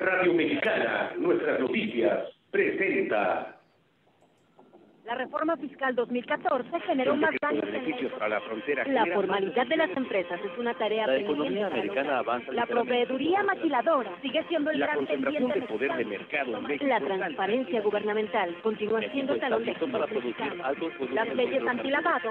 Radio Mexicana, nuestras noticias, presenta. La reforma fiscal 2014 generó más daños beneficios la formalidad de las empresas es una tarea La economía americana avanza. La proveeduría maquiladora sigue siendo el la gran concentración de poder de mercado. la transparencia gubernamental continúa siendo tan de para producir Las leyes antilavado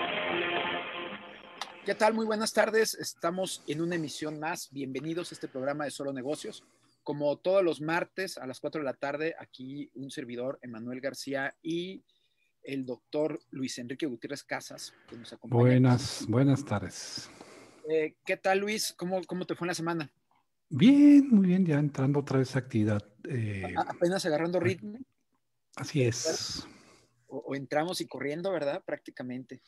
¿Qué tal? Muy buenas tardes. Estamos en una emisión más. Bienvenidos a este programa de Solo Negocios. Como todos los martes a las 4 de la tarde, aquí un servidor, Emanuel García, y el doctor Luis Enrique Gutiérrez Casas, que nos acompaña. Buenas, buenas tardes. Eh, ¿Qué tal, Luis? ¿Cómo, ¿Cómo te fue en la semana? Bien, muy bien, ya entrando otra vez a actividad. Eh, apenas agarrando ritmo. Así es. o, entramos y corriendo, ¿verdad? Prácticamente.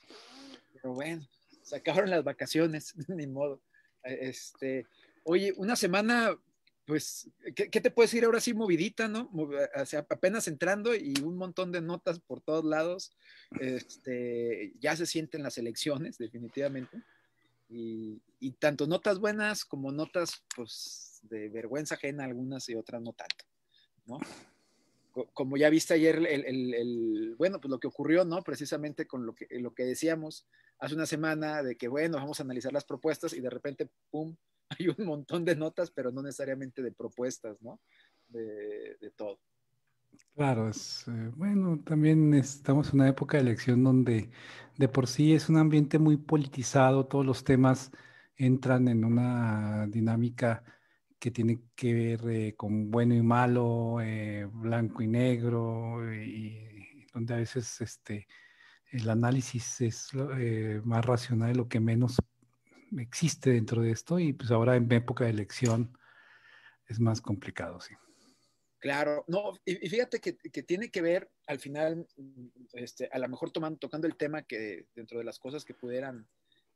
Pero bueno, se acabaron las vacaciones, ni modo. Este, oye, una semana, pues, ¿qué, te puedes ir ahora sí movidita, no? Eh, apenas entrando y un montón de notas por todos lados. Este, ya se sienten las elecciones, definitivamente. Y, y tanto notas buenas como notas, pues, de vergüenza ajena algunas y otras no tanto, ¿no? como ya viste ayer, el, bueno, pues lo que ocurrió, ¿no? Precisamente con lo que, lo que decíamos hace una semana de que, bueno, vamos a analizar las propuestas y de repente, ¡pum!, hay un montón de notas, pero no necesariamente de propuestas, ¿no? De, todo. Claro, es, eh, bueno, también estamos en una época de elección donde de por sí es un ambiente muy politizado, todos los temas entran en una dinámica que tiene que ver eh, con bueno y malo, eh, blanco y negro, y, donde a veces este, el análisis es eh, más racional de lo que menos existe dentro de esto, y pues ahora en época de elección es más complicado, sí. Claro, no, y fíjate que, que tiene que ver al final, mm, este, a lo mejor tomando, tocando el tema que dentro de las cosas que pudieran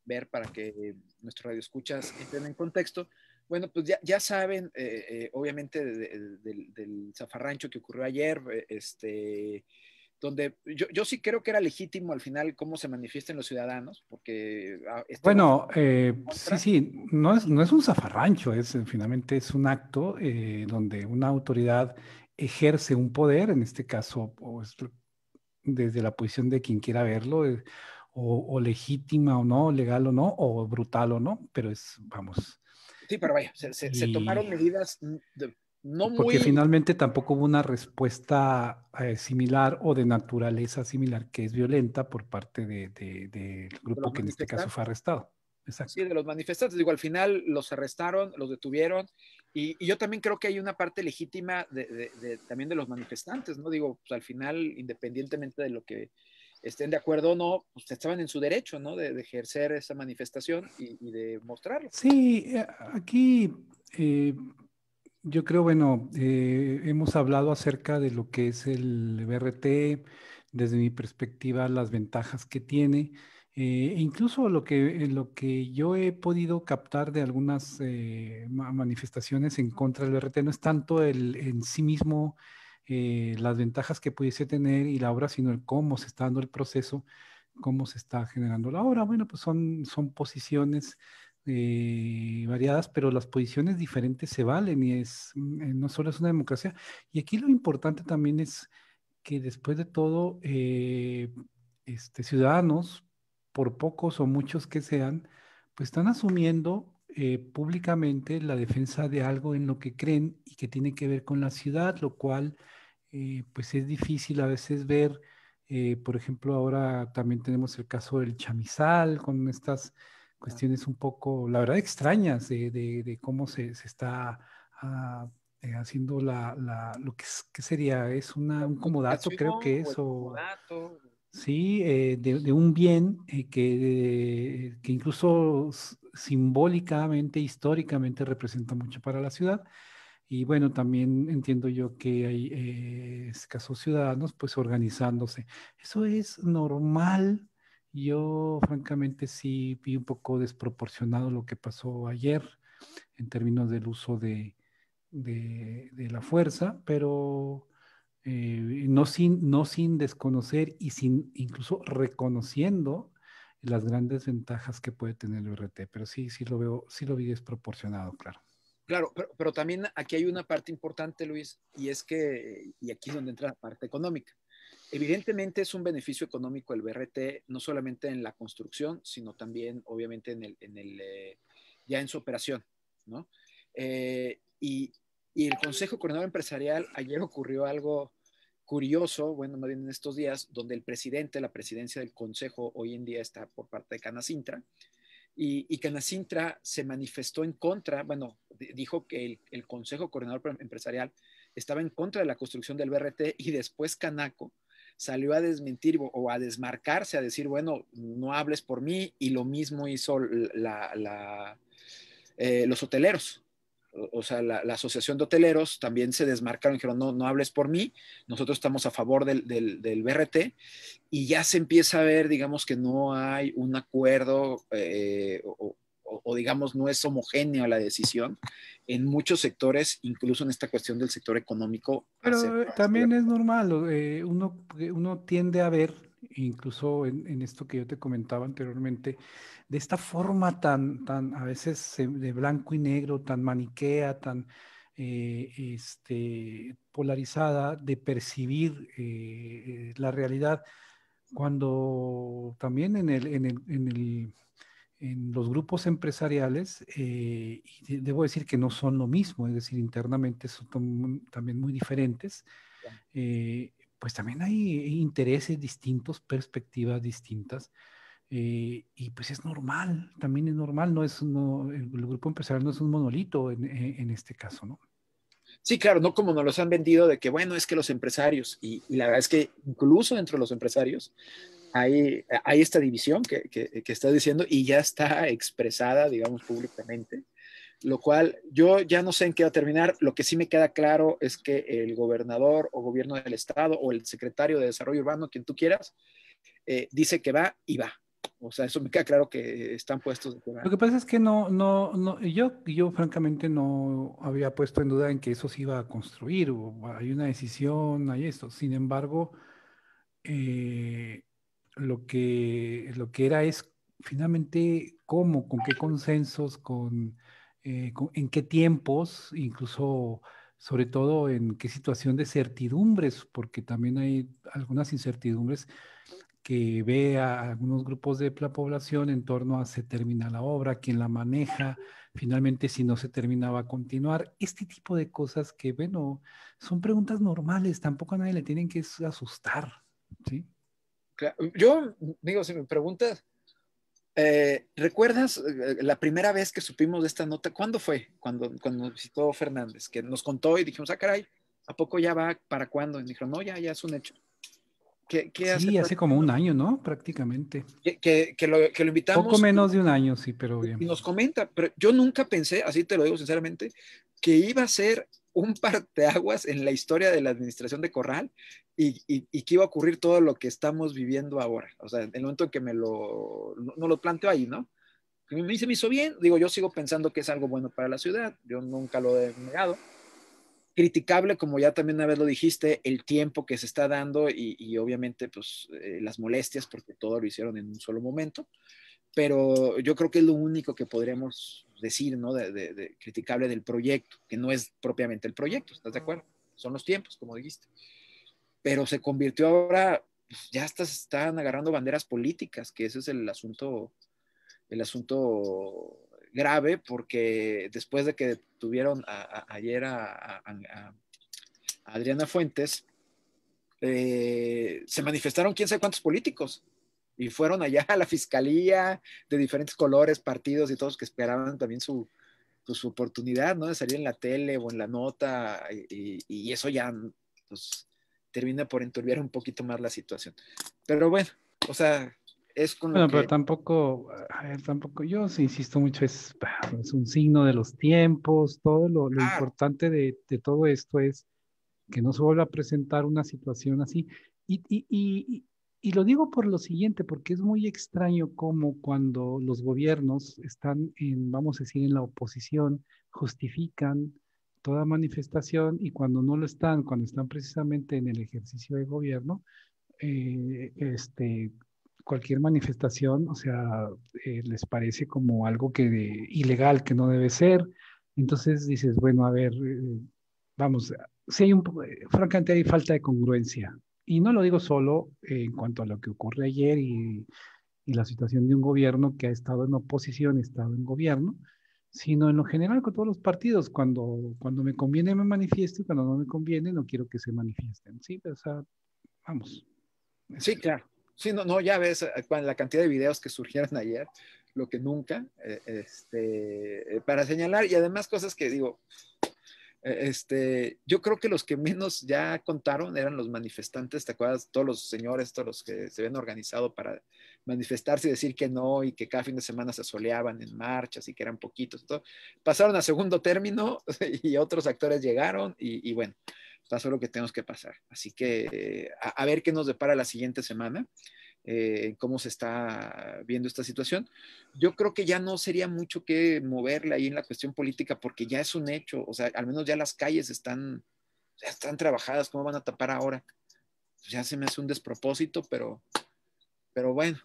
ver para que radio escuchas estén en contexto, bueno, pues ya, saben, eh, eh, obviamente, del, zafarrancho que ocurrió ayer, eh, este, donde yo, sí creo que era legítimo al final cómo se manifiesten los ciudadanos, porque... Ah, este bueno, sí, sí, no es, no es un zafarrancho, es, finalmente es un acto donde una autoridad ejerce un poder, en este caso o pues, desde la posición de quien quiera verlo, o, o, legítima o no, legal o no, o brutal o no, pero es, vamos, Sí, pero vaya, se, tomaron medidas no muy... Porque finalmente tampoco hubo una respuesta eh, similar o de naturaleza similar que es violenta por parte del de, grupo que en este caso fue arrestado. Exacto. Sí, de los manifestantes. Digo, al final los arrestaron, los detuvieron. Y, yo también creo que hay una parte legítima de, también de los manifestantes, ¿no? Digo, pues, al final, independientemente de lo que estén de acuerdo o no, pues estaban en su derecho, ¿no? De, ejercer esa manifestación y, de mostrarlo. Sí, eh, aquí eh, yo creo, bueno, eh, hemos hablado acerca de lo que es el BRT, desde mi perspectiva, las ventajas que tiene. e incluso lo que, lo que yo he podido captar de algunas manifestaciones en contra del BRT no es tanto el, en sí mismo eh, las ventajas que pudiese tener y la obra, sino el cómo se está dando el proceso, cómo se está generando la obra. Bueno, pues son, son posiciones eh, variadas, pero las posiciones diferentes se valen y es, mm, eh, no solo es una democracia. Y aquí lo importante también es que después de todo, este, ciudadanos, por pocos o muchos que sean, pues están asumiendo públicamente la defensa de algo en lo que creen y que tiene que ver con la ciudad, lo cual eh, pues es difícil a veces ver, eh, por ejemplo, ahora también tenemos el caso del chamizal con estas cuestiones un poco, la verdad, extrañas de, cómo se, está ah, eh, haciendo lo que, sería, es un comodato, creo que es, de, un bien que, que incluso simbólicamente, históricamente representa mucho para la ciudad. Y bueno, también entiendo yo que hay eh, escasos ciudadanos pues organizándose. Eso es normal. Yo francamente sí vi un poco desproporcionado lo que pasó ayer en términos del uso de, la fuerza, pero eh, no, sin, no sin desconocer y sin incluso reconociendo las grandes ventajas que puede tener el RT. Pero sí, sí lo veo, sí lo vi desproporcionado, claro. Claro, pero, también aquí hay una parte importante, Luis, y es que, y aquí es donde entra la parte económica. Evidentemente es un beneficio económico el BRT, no solamente en la construcción, sino también, obviamente, en en el eh, ya en su operación, ¿no? Eh, y, el Consejo Coordinador Empresarial, ayer ocurrió algo curioso, bueno, más bien en estos días, donde el presidente, la presidencia del Consejo hoy en día está por parte de Canacintra, y, Canacintra se manifestó en contra, bueno, dijo que el, Consejo Coordinador Empresarial estaba en contra de la construcción del BRT y después Canaco salió a desmentir o a desmarcarse, a decir, bueno, no hables por mí y lo mismo hizo eh, los hoteleros o sea, la, Asociación de Hoteleros también se desmarcaron y dijeron, no, no hables por mí, nosotros estamos a favor del, del, del BRT y ya se empieza a ver, digamos, que no hay un acuerdo eh, o, digamos, no es homogénea la decisión en muchos sectores, incluso en esta cuestión del sector económico. Pero eh, también es normal, eh, uno, uno tiende a ver incluso en, esto que yo te comentaba anteriormente, de esta forma tan, tan a veces de blanco y negro, tan maniquea, tan eh, este, polarizada de percibir eh, la realidad, cuando también en, el, en, el, en, los grupos empresariales, eh, debo decir que no son lo mismo, es decir, internamente son también muy diferentes pues también hay intereses distintos, perspectivas distintas. Eh, y pues es normal, también es normal, no es el, grupo empresarial no es un monolito en, en, este caso, ¿no? Sí, claro, no como nos los han vendido de que, bueno, es que los empresarios, y, la verdad es que incluso entre los empresarios hay, hay esta división que, que, que estás diciendo y ya está expresada, digamos, públicamente lo cual yo ya no sé en qué va a terminar. Lo que sí me queda claro es que el gobernador o gobierno del estado o el secretario de Desarrollo Urbano, quien tú quieras, eh, dice que va y va. O sea, eso me queda claro que están puestos. De lo que pasa es que no, no, no, yo, yo francamente no había puesto en duda en que eso se iba a construir. O hay una decisión, hay esto. Sin embargo, eh, lo, que, lo que era es finalmente cómo, con qué consensos, con eh, en qué tiempos, incluso sobre todo en qué situación de certidumbres, porque también hay algunas incertidumbres que ve a algunos grupos de la población en torno a se termina la obra, quién la maneja, finalmente si no se termina va a continuar, este tipo de cosas que, bueno, son preguntas normales, tampoco a nadie le tienen que asustar, ¿sí? Yo digo, si me preguntas, eh, ¿Recuerdas eh, la primera vez que supimos de esta nota? ¿Cuándo fue? Cuando, nos visitó Fernández, que nos contó y dijimos, ah, caray, ¿a poco ya va para cuándo? Y dijeron, no, ya, ya es un hecho. ¿Qué, hace sí, hace como un año, ¿no? Prácticamente. Que, lo, que, lo, invitamos. Poco menos de un año, sí, pero bien. Y nos comenta, pero yo nunca pensé, así te lo digo sinceramente, que iba a ser un aguas en la historia de la administración de Corral y, que iba a ocurrir todo lo que estamos viviendo ahora. O sea, en el momento en que me lo, no, lo planteo ahí, ¿no? Me, se me hizo bien, digo, yo sigo pensando que es algo bueno para la ciudad, yo nunca lo he negado. Criticable, como ya también una vez lo dijiste, el tiempo que se está dando y, obviamente pues eh, las molestias porque todo lo hicieron en un solo momento pero yo creo que es lo único que podríamos decir, ¿no? De, criticable del proyecto, que no es propiamente el proyecto, ¿estás de acuerdo? Son los tiempos, como dijiste. Pero se convirtió ahora, pues, ya hasta están agarrando banderas políticas, que ese es el asunto, el asunto grave, porque después de que tuvieron ayer a, Adriana Fuentes, eh, se manifestaron quién sabe cuántos políticos y fueron allá a la fiscalía de diferentes colores, partidos y todos que esperaban también su, pues, su oportunidad, ¿no? De salir en la tele o en la nota y, eso ya pues, termina por enturbiar un poquito más la situación. Pero bueno, o sea, es con bueno, pero tampoco, a ver, tampoco, yo sí insisto mucho, es, es, un signo de los tiempos, todo lo, importante de, todo esto es que no se vuelva a presentar una situación así. y, y lo digo por lo siguiente, porque es muy extraño cómo cuando los gobiernos están en, vamos a decir, en la oposición, justifican toda manifestación y cuando no lo están, cuando están precisamente en el ejercicio de gobierno, eh, este, cualquier manifestación, o sea, eh, les parece como algo que ilegal, que no debe ser. Entonces dices, bueno, a ver, eh, vamos, si hay un, francamente hay falta de congruencia, y no lo digo solo eh, en cuanto a lo que ocurre ayer y, la situación de un gobierno que ha estado en oposición, ha estado en gobierno, sino en lo general con todos los partidos. Cuando, cuando me conviene me manifiesto y cuando no me conviene no quiero que se manifiesten. Sí, o sea, vamos. Sí, claro. Sí, no, no, ya ves eh, la cantidad de videos que surgieron ayer, lo que nunca, eh, este, para señalar y además cosas que digo, e, este, yo creo que los que menos ya contaron eran los manifestantes, ¿te acuerdas? Todos los señores, todos los que se habían organizado para manifestarse y decir que no y que cada fin de semana se soleaban en marchas y que eran poquitos. Pasaron a segundo término y otros actores llegaron y, bueno, pasó lo que tenemos que pasar. Así que a ver qué nos depara la siguiente semana eh, cómo se está viendo esta situación. Yo creo que ya no sería mucho que moverle ahí en la cuestión política porque ya es un hecho, o sea, al menos ya las calles están, ya están trabajadas, ¿cómo van a tapar ahora? Pues ya se me hace un despropósito, pero, pero bueno,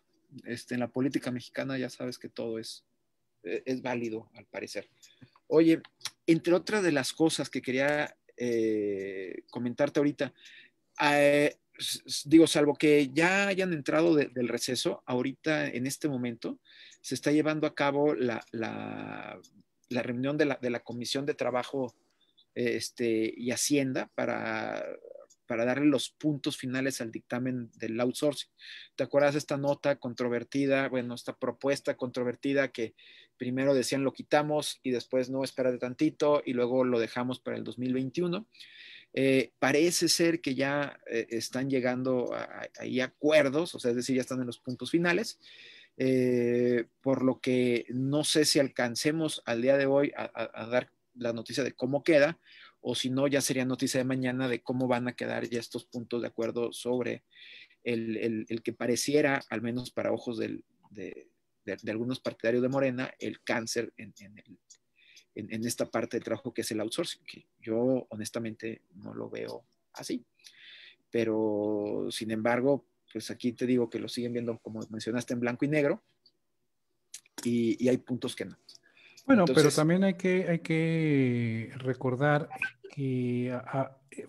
este, en la política mexicana ya sabes que todo es, e, es válido, al parecer. Oye, entre otras de las cosas que quería eh, comentarte ahorita, eh, digo, salvo que ya hayan entrado del receso, ahorita en este momento se está llevando a cabo la, la, reunión de la, de la, Comisión de Trabajo eh, este, y Hacienda para, para darle los puntos finales al dictamen del outsourcing. ¿Te acuerdas esta nota controvertida, bueno, esta propuesta controvertida que primero decían lo quitamos y después no, de tantito y luego lo dejamos para el 2021? Eh, parece ser que ya eh, están llegando ahí acuerdos, o sea, es decir, ya están en los puntos finales, eh, por lo que no sé si alcancemos al día de hoy a, dar la noticia de cómo queda, o si no, ya sería noticia de mañana de cómo van a quedar ya estos puntos de acuerdo sobre el, que pareciera, al menos para ojos de, algunos partidarios de Morena, el cáncer en el en, esta parte del trabajo que es el outsourcing, que yo honestamente no lo veo así. Pero, sin embargo, pues aquí te digo que lo siguen viendo, como mencionaste, en blanco y negro, y, hay puntos que no. Bueno, pero también hay que, hay que recordar que,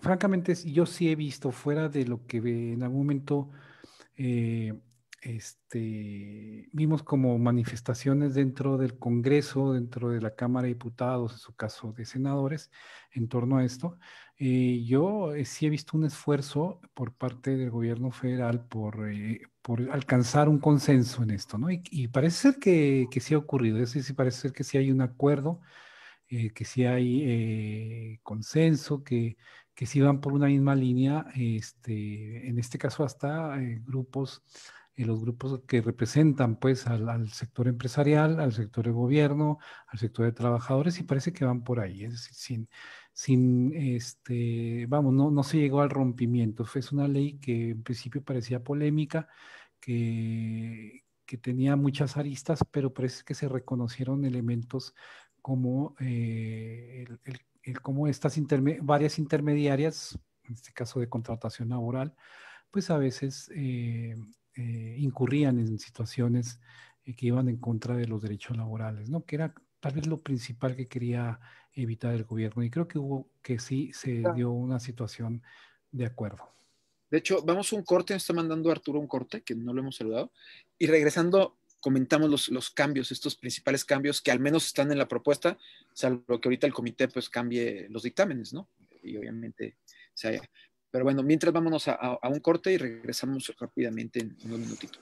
francamente, yo sí he visto fuera de lo que en algún momento eh, este, vimos como manifestaciones dentro del Congreso, dentro de la Cámara de Diputados, en su caso de senadores, en torno a esto. Eh, yo eh, sí he visto un esfuerzo por parte del gobierno federal por, eh, alcanzar un consenso en esto, ¿no? Y, parece ser que, sí ha ocurrido, es decir, parece ser que sí hay un acuerdo, que sí hay consenso, que, que sí van por una misma línea, este, en este caso hasta grupos eh, los grupos que representan pues al, sector empresarial, al sector de gobierno, al sector de trabajadores y parece que van por ahí, es decir, sin, sin este, vamos, no, se llegó al rompimiento, es una ley que en principio parecía polémica, que, que tenía muchas aristas, pero parece que se reconocieron elementos como eh, el, el, como estas varias intermediarias, en este caso de contratación laboral, pues a veces eh, eh, incurrían en situaciones eh, que iban en contra de los derechos laborales, ¿no? Que era tal vez lo principal que quería evitar el gobierno. Y creo que hubo, que sí se dio una situación de acuerdo. De hecho, vamos a un corte, nos está mandando Arturo un corte, que no lo hemos saludado. Y regresando, comentamos los, cambios, estos principales cambios que al menos están en la propuesta, salvo que ahorita el comité pues cambie los dictámenes, ¿no? Y obviamente se haya. Pero bueno, mientras vámonos a, un corte y regresamos rápidamente en unos minutitos.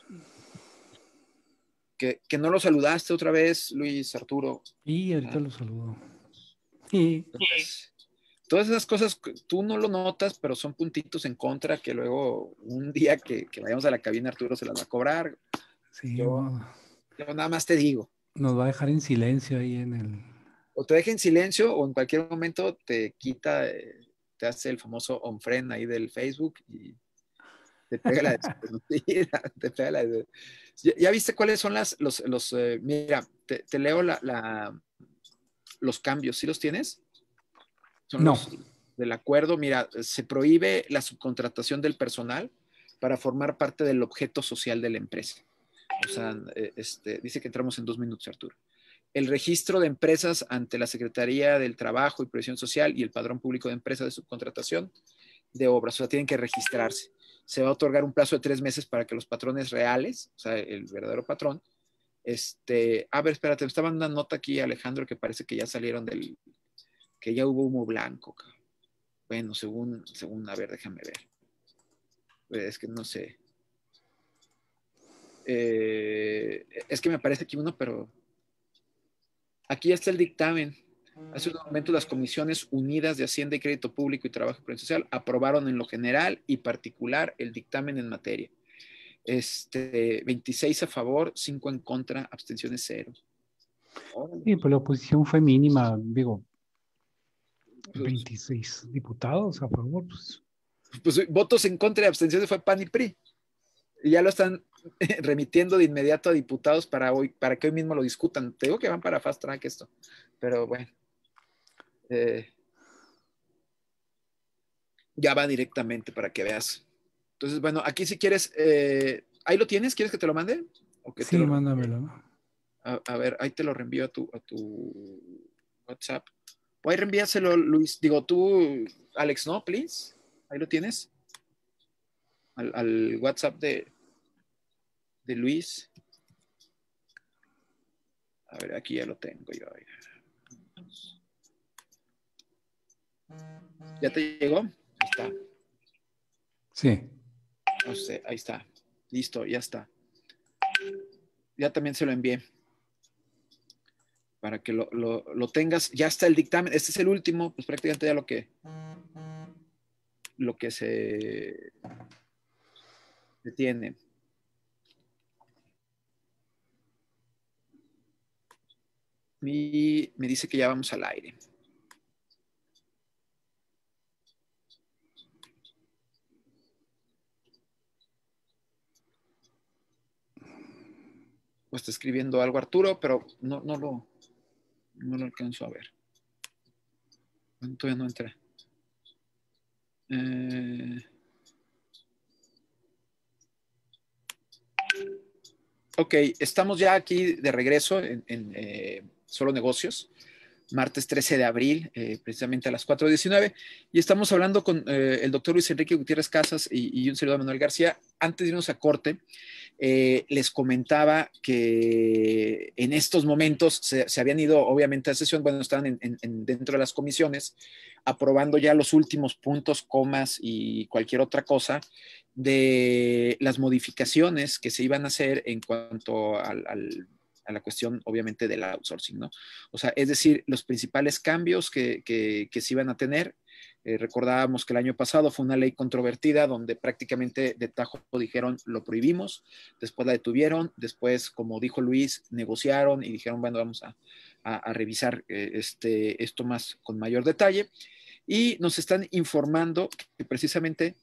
Que, no lo saludaste otra vez, Luis Arturo. Y ahorita ah. lo saludo. Sí. todas esas cosas tú no lo notas, pero son puntitos en contra que luego un día que, vayamos a la cabina Arturo se las va a cobrar. Sí, yo, nada más te digo. Nos va a dejar en silencio ahí en el... O te deja en silencio o en cualquier momento te quita eh, te hace el famoso on-friend ahí del Facebook y te pega la ¿Ya, viste cuáles son las, los, los eh, mira, te, leo la, los cambios, ¿sí los tienes? Son no. del acuerdo, mira, se prohíbe la subcontratación del personal para formar parte del objeto social de la empresa. O sea, eh, este, dice que entramos en dos minutos, Arturo el registro de empresas ante la Secretaría del Trabajo y Previsión Social y el Padrón Público de Empresas de Subcontratación de Obras. O sea, tienen que registrarse. Se va a otorgar un plazo de tres meses para que los patrones reales, o sea, el verdadero patrón, este, a ver, espérate, me estaba dando una nota aquí, Alejandro, que parece que ya salieron del, que ya hubo humo blanco. Bueno, según, según, a ver, déjame ver. Eh, es que no sé. Eh, es que me aparece aquí uno, pero Aquí ya está el dictamen. Mm. Hace un momento las comisiones unidas de Hacienda y Crédito Público y Trabajo y Social aprobaron en lo general y particular el dictamen en materia. Este, 26 a favor, 5 en contra, abstenciones cero. Sí, pues la oposición fue mínima, digo, 26 pues, pues. diputados a favor. Pues. pues, votos en contra y abstenciones fue PAN y PRI. ya lo están remitiendo de inmediato a diputados para hoy, para que hoy mismo lo discutan. Te digo que van para fast track esto, pero bueno. Eh, ya va directamente para que veas. Entonces, bueno, aquí si quieres, eh, ahí lo tienes, ¿quieres que te lo mande? ¿O sí, mándamelo. A, ver, ahí te lo reenvío a tu, a tu WhatsApp. Pues ahí reenvíaselo, Luis. Digo, tú, Alex, ¿no? Please. Ahí lo tienes. al WhatsApp de, de Luis. A ver, aquí ya lo tengo yo. ¿Ya te llegó? Ahí está. Sí. ahí está. Listo, ya está. Ya también se lo envié. Para que lo, tengas. Ya está el dictamen. Este es el último, pues prácticamente ya lo que. Lo que se, se tiene. me dice que ya vamos al aire. O está escribiendo algo Arturo, pero no, no, lo, no lo alcanzo a ver. Todavía no entra. Eh, ok, estamos ya aquí de regreso en, eh, Solo Negocios, martes 13 de abril, eh, precisamente a las 4.19. Y estamos hablando con eh, el doctor Luis Enrique Gutiérrez Casas y, un un servidor Manuel García. Antes de irnos a corte, eh, les comentaba que en estos momentos se, habían ido, obviamente, a sesión, bueno, estaban dentro de las comisiones, aprobando ya los últimos puntos, comas y cualquier otra cosa de las modificaciones que se iban a hacer en cuanto al a la cuestión, obviamente, del outsourcing, ¿no? O sea, es decir, los principales cambios que, se iban a tener eh, recordábamos que el año pasado fue una ley controvertida donde prácticamente de tajo dijeron lo prohibimos, después la detuvieron, después, como dijo Luis, negociaron y dijeron, bueno, vamos a, revisar eh, este, esto más con mayor detalle. Y nos están informando que precisamente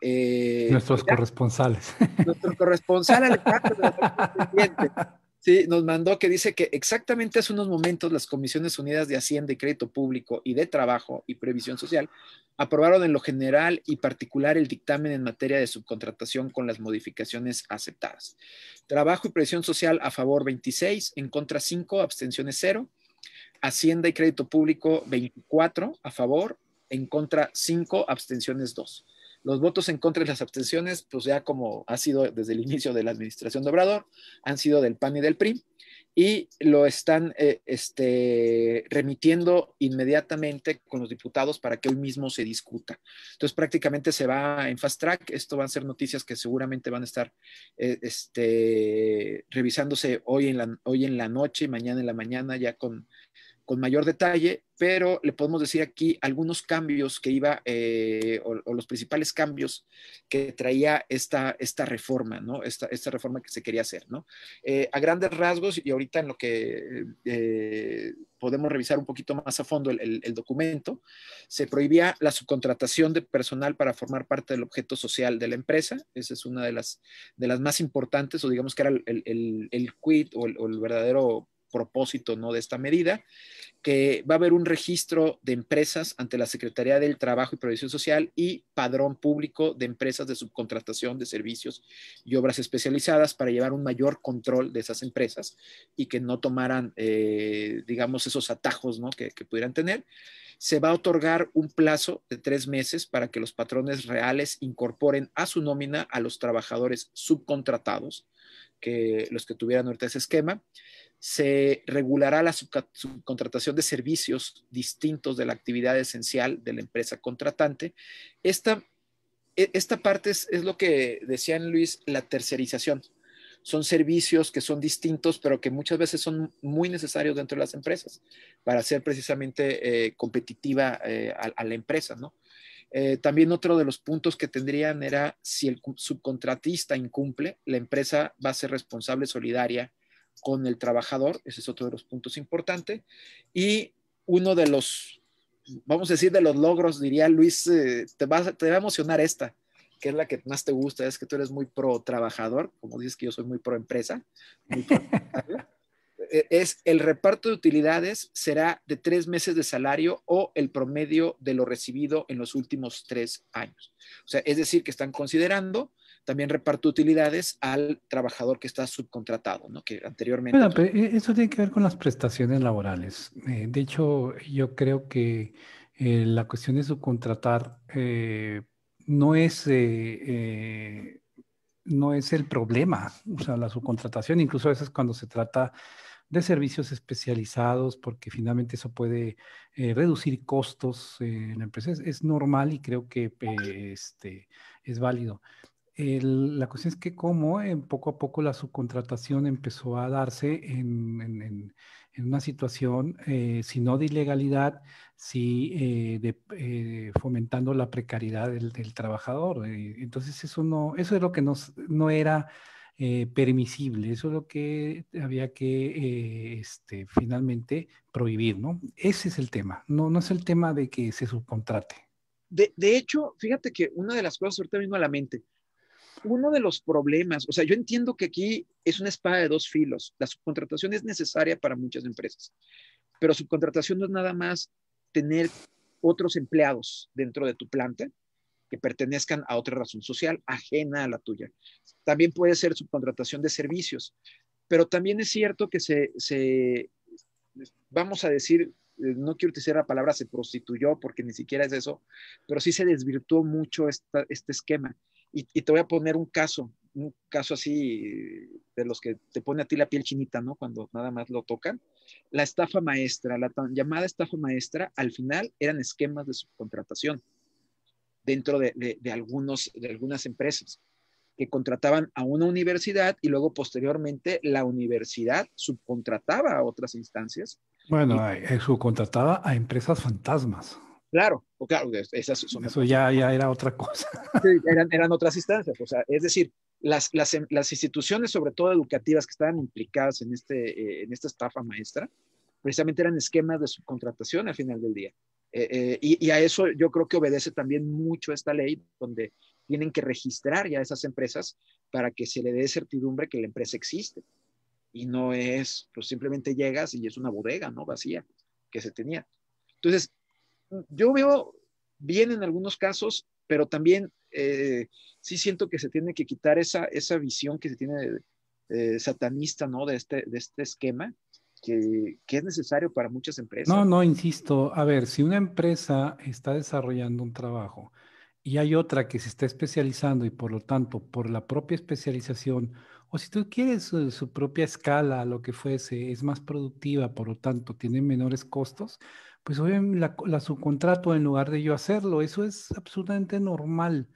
eh, Nuestros corresponsales. Nuestro corresponsal sí, nos mandó que dice que exactamente hace unos momentos las Comisiones Unidas de Hacienda y Crédito Público y de Trabajo y Previsión Social aprobaron en lo general y particular el dictamen en materia de subcontratación con las modificaciones aceptadas. Trabajo y Previsión Social a favor 26, en contra 5, abstenciones 0. Hacienda y Crédito Público 24 a favor, en contra 5, abstenciones 2. Los votos en contra y las abstenciones, pues ya como ha sido desde el inicio de la administración de Obrador, han sido del PAN y del PRI, y lo están eh, este, remitiendo inmediatamente con los diputados para que hoy mismo se discuta. Entonces prácticamente se va en fast track, esto van a ser noticias que seguramente van a estar eh, este, revisándose hoy en, la, hoy en la noche, mañana en la mañana, ya con con mayor detalle, pero le podemos decir aquí algunos cambios que iba, eh, o, los principales cambios que traía esta, esta reforma, ¿no? Esta, esta reforma que se quería hacer, ¿no? Eh, a grandes rasgos, y ahorita en lo que eh, podemos revisar un poquito más a fondo el, documento, se prohibía la subcontratación de personal para formar parte del objeto social de la empresa. Esa es una de las, de las más importantes, o digamos que era el, el quid o el verdadero propósito no de esta medida, que va a haber un registro de empresas ante la Secretaría del Trabajo y Previsión Social y padrón público de empresas de subcontratación de servicios y obras especializadas para llevar un mayor control de esas empresas y que no tomaran, eh, digamos, esos atajos ¿no? que, pudieran tener. Se va a otorgar un plazo de tres meses para que los patrones reales incorporen a su nómina a los trabajadores subcontratados, que los que tuvieran ahorita ese esquema se regulará la subcontratación de servicios distintos de la actividad esencial de la empresa contratante. Esta, e-, parte es, lo que decían Luis, la tercerización. Son servicios que son distintos, pero que muchas veces son muy necesarios dentro de las empresas para ser precisamente eh, competitiva eh, a, la empresa, ¿no? Eh, también otro de los puntos que tendrían era si el subcontratista incumple, la empresa va a ser responsable solidaria con el trabajador, ese es otro de los puntos importantes, y uno de los, vamos a decir, de los logros, diría Luis, eh, te, va, te va a emocionar esta, que es la que más te gusta, es que tú eres muy pro trabajador, como dices que yo soy muy pro empresa, e, es el reparto de utilidades será de tres meses de salario o el promedio de lo recibido en los últimos tres años. O sea, es decir, que están considerando también reparto utilidades al trabajador que está subcontratado, ¿no? Que anteriormente... Bueno, pero eh, eso tiene que ver con las prestaciones laborales. Eh, de hecho, yo creo que eh, la cuestión de subcontratar no es... no es el problema, o sea, la subcontratación, incluso a veces cuando se trata de servicios especializados, porque finalmente eso puede reducir costos en la empresa. Es, normal y creo que este, es válido la cuestión es que como eh, poco a poco la subcontratación empezó a darse en, una situación, eh, si no de ilegalidad, si eh, fomentando la precariedad del, trabajador. entonces eso no, eso es lo que no era permisible, eso es lo que había que este, finalmente prohibir, ¿no? Ese es el tema, no, no es el tema de que se subcontrate. De, hecho, fíjate que una de las cosas ahorita vino a la mente, uno de los problemas, o sea, yo entiendo que aquí es una espada de dos filos. La subcontratación es necesaria para muchas empresas, pero subcontratación no es nada más tener otros empleados dentro de tu planta que pertenezcan a otra razón social ajena a la tuya. También puede ser subcontratación de servicios, pero también es cierto que se, se vamos a decir, eh, no quiero utilizar la palabra se prostituyó porque ni siquiera es eso, pero sí se desvirtuó mucho este esquema. Y, te voy a poner un caso, un caso así de los que te pone a ti la piel chinita, ¿no? Cuando nada más lo tocan. La estafa maestra, la llamada estafa maestra, al final eran esquemas de subcontratación dentro de, algunos, de algunas empresas que contrataban a una universidad y luego posteriormente la universidad subcontrataba a otras instancias. Bueno, eh, subcontrataba a empresas fantasmas. Claro, claro, esas son Eso ya, ya era otra cosa. eran, otras instancias, o sea, es decir, las, instituciones, sobre todo educativas, que estaban implicadas en, este, eh, en esta estafa maestra, precisamente eran esquemas de subcontratación al final del día. Eh, eh, y, y, a eso yo creo que obedece también mucho esta ley, donde tienen que registrar ya esas empresas para que se le dé certidumbre que la empresa existe. Y no es, pues simplemente llegas y es una bodega, ¿no? Vacía, que se tenía. Entonces, yo veo bien en algunos casos, pero también eh, sí siento que se tiene que quitar esa, visión que se tiene eh, satanista, ¿no? De este, este esquema. Que, es necesario para muchas empresas. No, no, insisto. A ver, si una empresa está desarrollando un trabajo y hay otra que se está especializando y por lo tanto por la propia especialización o si tú quieres su, eh, su propia escala, lo que fuese, es más productiva, por lo tanto tiene menores costos, pues obviamente la, subcontrato en lugar de yo hacerlo. Eso es absolutamente normal.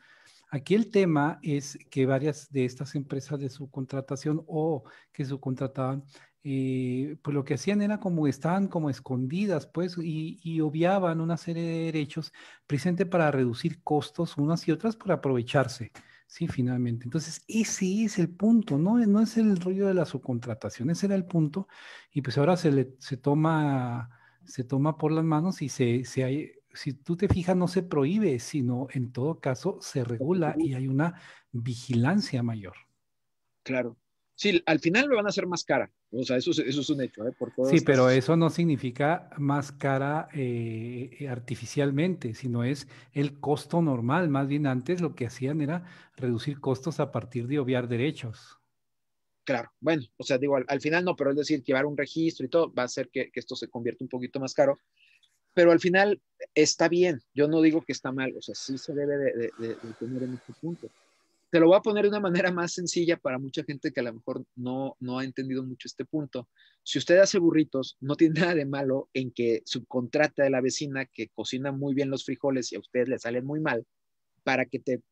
Aquí el tema es que varias de estas empresas de subcontratación o que subcontrataban, eh, pues lo que hacían era como estaban como escondidas, pues, y, obviaban una serie de derechos presente para reducir costos unas y otras por aprovecharse. Sí, finalmente. Entonces, ese es el punto, ¿no? No es el rollo de la subcontratación, ese era el punto. Y pues ahora se, le, se toma se toma por las manos y se, hay, si tú te fijas, no se prohíbe, sino en todo caso se regula y hay una vigilancia mayor. Claro. Sí, al final lo van a hacer más cara. O sea, eso, eso es un hecho. ¿eh? sí, pero eso no significa más cara eh, eh, artificialmente, sino es el costo normal. Más bien antes lo que hacían era reducir costos a partir de obviar derechos claro, bueno, o sea, digo, al, final no, pero es decir, llevar un registro y todo va a hacer que, esto se convierta un poquito más caro, pero al final está bien, yo no digo que está mal, o sea, sí se debe de, tener en este punto. Te lo voy a poner de una manera más sencilla para mucha gente que a lo mejor no, no ha entendido mucho este punto. Si usted hace burritos, no tiene nada de malo en que subcontrate a la vecina que cocina muy bien los frijoles y a usted le salen muy mal para que te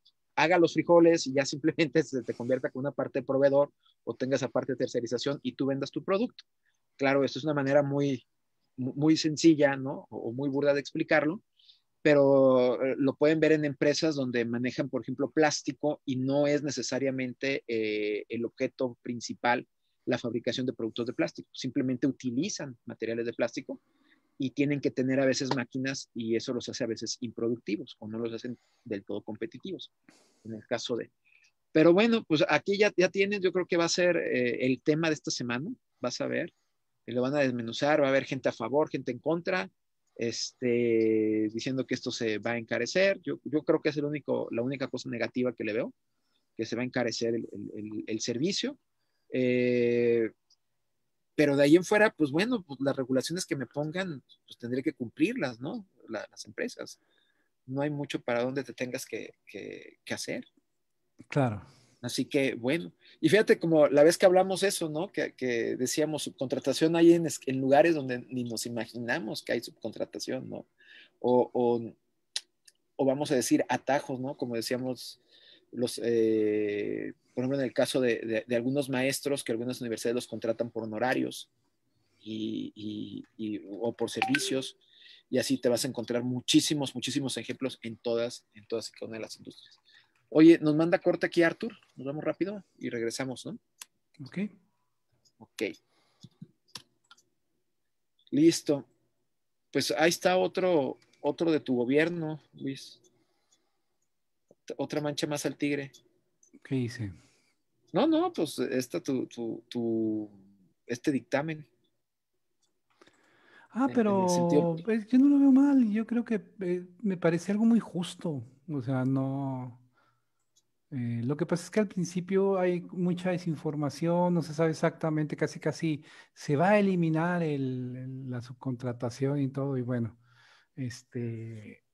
haga los frijoles y ya simplemente se te convierta con una parte de proveedor o tengas parte de tercerización y tú vendas tu producto. Claro, esto es una manera muy, muy sencilla, ¿no? O muy burda de explicarlo, pero eh, lo pueden ver en empresas donde manejan, por ejemplo, plástico y no es necesariamente eh, el objeto principal la fabricación de productos de plástico, simplemente utilizan materiales de plástico y tienen que tener a veces máquinas y eso los hace a veces improductivos o no los hacen del todo competitivos. En el caso de... Pero bueno, pues aquí ya, ya tienes, yo creo que va a ser eh, el tema de esta semana, vas a ver, lo van a desmenuzar, va a haber gente a favor, gente en contra, este, diciendo que esto se va a encarecer. Yo, yo creo que es el único, la única cosa negativa que le veo, que se va a encarecer el, el, el servicio. Eh, pero de ahí en fuera, pues bueno, pues, las regulaciones que me pongan, pues tendré que cumplirlas, ¿no? las empresas. No hay mucho para donde te tengas que, que, hacer. Claro. Así que, bueno, y fíjate como la vez que hablamos eso, ¿no? Que, que decíamos subcontratación ahí en, en, lugares donde ni nos imaginamos que hay subcontratación, ¿no? O, o, o, vamos a decir atajos, ¿no? Como decíamos los, eh, por ejemplo, en el caso de, algunos maestros que algunas universidades los contratan por honorarios y, o por servicios, y así te vas a encontrar muchísimos, muchísimos ejemplos en todas, en todas y cada una de las industrias. Oye, nos manda corta aquí Arthur, nos vamos rápido y regresamos, ¿no? Ok. Ok. Listo. Pues ahí está otro, otro de tu gobierno, Luis otra mancha más al tigre. ¿Qué dice? No, no, pues esta tu, tu, tu este dictamen. Ah, pero pues, yo no lo veo mal. Yo creo que eh, me parece algo muy justo. O sea, no. Eh, lo que pasa es que al principio hay mucha desinformación, no se sabe exactamente, casi casi se va a eliminar el, la subcontratación y todo. Y bueno, este,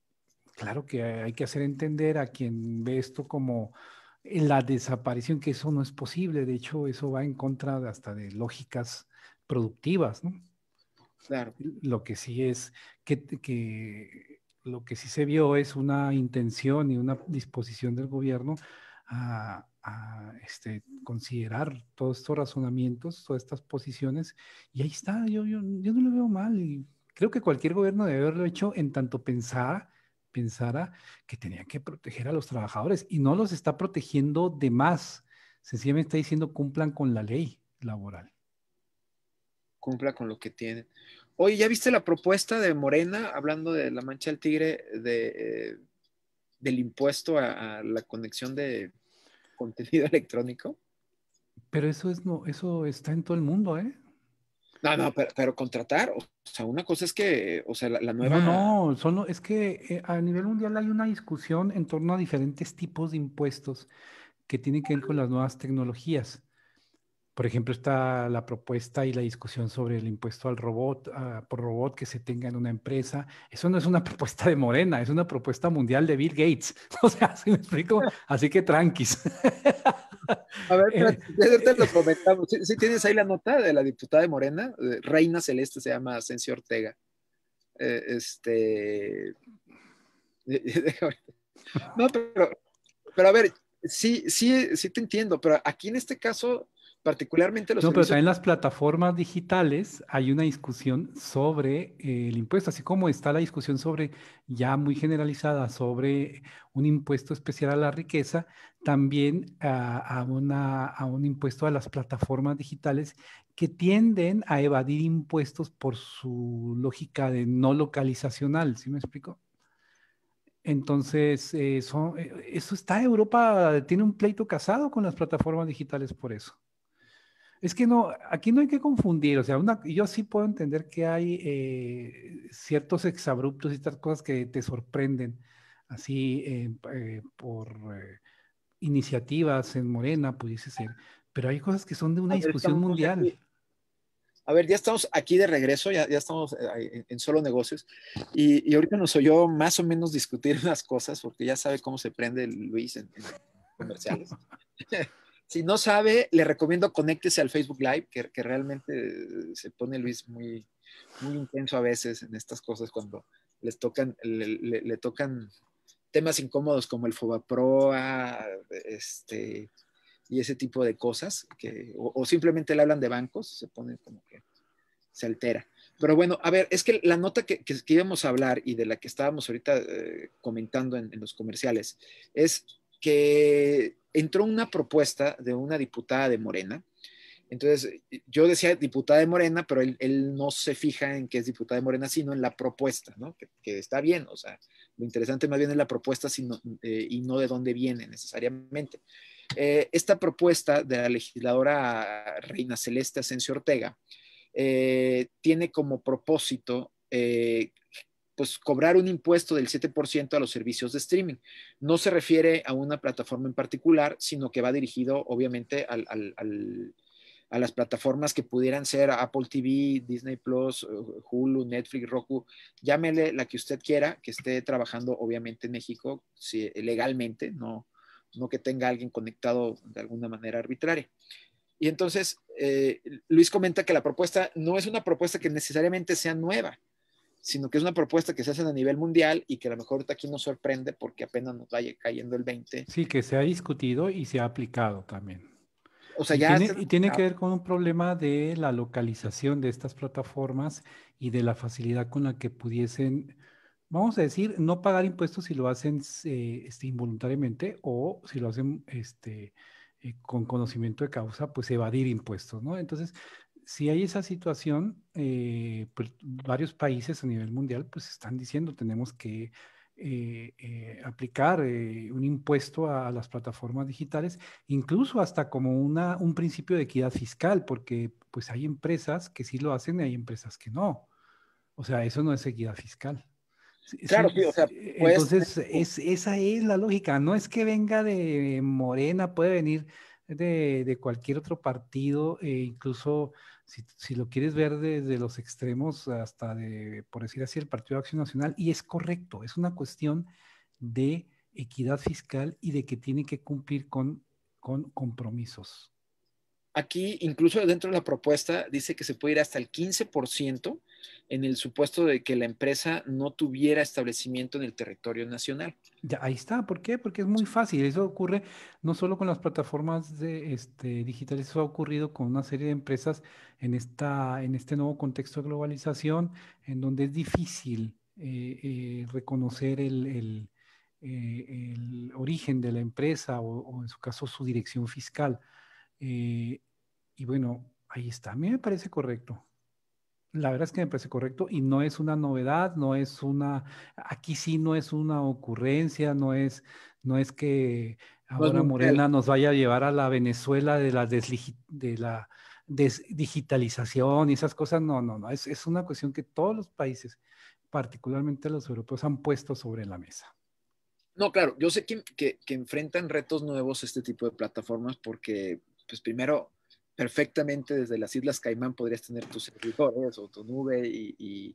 claro que hay que hacer entender a quien ve esto como la desaparición, que eso no es posible. De hecho, eso va en contra hasta de lógicas productivas, Claro. Lo que sí es que, lo que sí se vio es una intención y una disposición del gobierno a, este, considerar todos estos razonamientos, todas estas posiciones, y ahí está, yo, yo, no lo veo mal, y creo que cualquier gobierno debe haberlo hecho en tanto pensar pensara que tenía que proteger a los trabajadores y no los está protegiendo de más. Sencillamente está diciendo cumplan con la ley laboral. Cumpla con lo que tienen. Oye, ¿ya viste la propuesta de Morena hablando de la mancha del tigre de, eh, del impuesto a, a, la conexión de contenido electrónico? Pero eso es no, eso está en todo el mundo, ¿eh? No, no, pero, contratar, o sea, una cosa es que, o sea, la, nueva... No, no, solo es que eh, a nivel mundial hay una discusión en torno a diferentes tipos de impuestos que tienen que ver con las nuevas tecnologías. Por ejemplo, está la propuesta y la discusión sobre el impuesto al robot, ah, por robot que se tenga en una empresa. Eso no es una propuesta de Morena, es una propuesta mundial de Bill Gates. O sea, si me explico? Así que tranquis. A ver, eh, ahorita lo comentamos. Sí, tienes ahí la nota de la diputada de Morena, Reina Celeste se llama Asensio Ortega. Eh, este. Eh, no, pero, pero a ver, sí, sí, sí te entiendo, pero aquí en este caso particularmente los... No, pero también en las plataformas digitales hay una discusión sobre eh, el impuesto, así como está la discusión sobre, ya muy generalizada, sobre un impuesto especial a la riqueza, también a, una, a un impuesto a las plataformas digitales que tienden a evadir impuestos por su lógica de no localizacional, ¿sí me explico? Entonces, eso, eh, eh, eso está, Europa tiene un pleito casado con las plataformas digitales por eso. Es que no, aquí no hay que confundir, o sea, yo sí puedo entender que hay eh, ciertos exabruptos y estas cosas que te sorprenden, así eh, eh, por iniciativas en Morena, pudiese ser, pero hay cosas que son de una discusión mundial. A ver, ya estamos aquí de regreso, ya, estamos en, solo negocios, y, ahorita nos oyó más o menos discutir unas cosas, porque ya sabe cómo se prende Luis en comerciales. Si no sabe, le recomiendo conéctese al Facebook Live, que, que realmente se pone Luis muy, intenso a veces en estas cosas cuando les tocan, le, tocan temas incómodos como el Fobaproa, este, y ese tipo de cosas, que, o, simplemente le hablan de bancos, se pone como que se altera. Pero bueno, a ver, es que la nota que, que, íbamos a hablar y de la que estábamos ahorita eh, comentando en, los comerciales es que entró una propuesta de una diputada de Morena. Entonces, yo decía diputada de Morena, pero él, no se fija en que es diputada de Morena, sino en la propuesta, ¿no? Que, está bien, o sea, lo interesante más bien es la propuesta sino, eh, y no de dónde viene necesariamente. Eh, esta propuesta de la legisladora Reina Celeste Asensio Ortega eh, tiene como propósito pues cobrar un impuesto del 7% a los servicios de streaming. No se refiere a una plataforma en particular, sino que va dirigido obviamente a las plataformas que pudieran ser Apple TV, Disney Plus, eh, Hulu, Netflix, Roku, llámele la que usted quiera, que esté trabajando obviamente en México eh, legalmente, no, no que tenga alguien conectado de alguna manera arbitraria. Y entonces, eh, Luis comenta que la propuesta no es una propuesta que necesariamente sea nueva sino que es una propuesta que se hace a nivel mundial y que a lo mejor ahorita aquí nos sorprende porque apenas nos vaya cayendo el 20. Sí, que se ha discutido y se ha aplicado también. O sea, ya y tiene, que ver con un problema de la localización de estas plataformas y de la facilidad con la que pudiesen, vamos a decir, no pagar impuestos si lo hacen eh, este, involuntariamente o si lo hacen este, eh, con conocimiento de causa, pues evadir impuestos, ¿no? Entonces, si hay esa situación, eh, pues, varios países a nivel mundial pues están diciendo tenemos que eh, eh, aplicar un impuesto a, las plataformas digitales, incluso hasta como una, un principio de equidad fiscal, porque pues hay empresas que sí lo hacen y hay empresas que no. O sea, eso no es equidad fiscal. Claro, sí, entonces esa es la lógica, no es que venga de Morena, puede venir de, cualquier otro partido, e incluso si, lo quieres ver desde los extremos hasta de, por decir así, el Partido de Acción Nacional, y es correcto, es una cuestión de equidad fiscal y de que tiene que cumplir con compromisos. Aquí, incluso dentro de la propuesta, dice que se puede ir hasta el 15% en el supuesto de que la empresa no tuviera establecimiento en el territorio nacional. Ya, ahí está. ¿Por qué? Porque es muy fácil. Eso ocurre no solo con las plataformas este, digitales, eso ha ocurrido con una serie de empresas en, esta, en este nuevo contexto de globalización, en donde es difícil eh, eh, reconocer eh, el, origen de la empresa o, en su caso su dirección fiscal. Y bueno, ahí está. A mí me parece correcto. La verdad es que me parece correcto y no es una novedad, no es una, aquí sí no es una ocurrencia, no es, no es que ahora Morena nos vaya a llevar a la Venezuela de la, de la digitalización y esas cosas. No, no, no, es, una cuestión que todos los países, particularmente los europeos, han puesto sobre la mesa. No, claro, yo sé que enfrentan retos nuevos este tipo de plataformas porque, pues primero, perfectamente desde las Islas Caimán podrías tener tus servidores o tu nube y,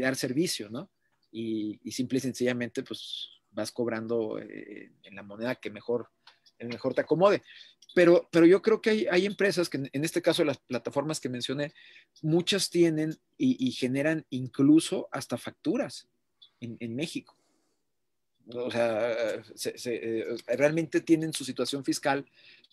dar servicio, ¿no? Y, simple y sencillamente, pues vas cobrando eh, en la moneda que mejor, mejor te acomode. Pero, pero yo creo que hay, empresas que, en, este caso, las plataformas que mencioné, muchas tienen y, generan incluso hasta facturas en, México o sea, eh, realmente tienen su situación fiscal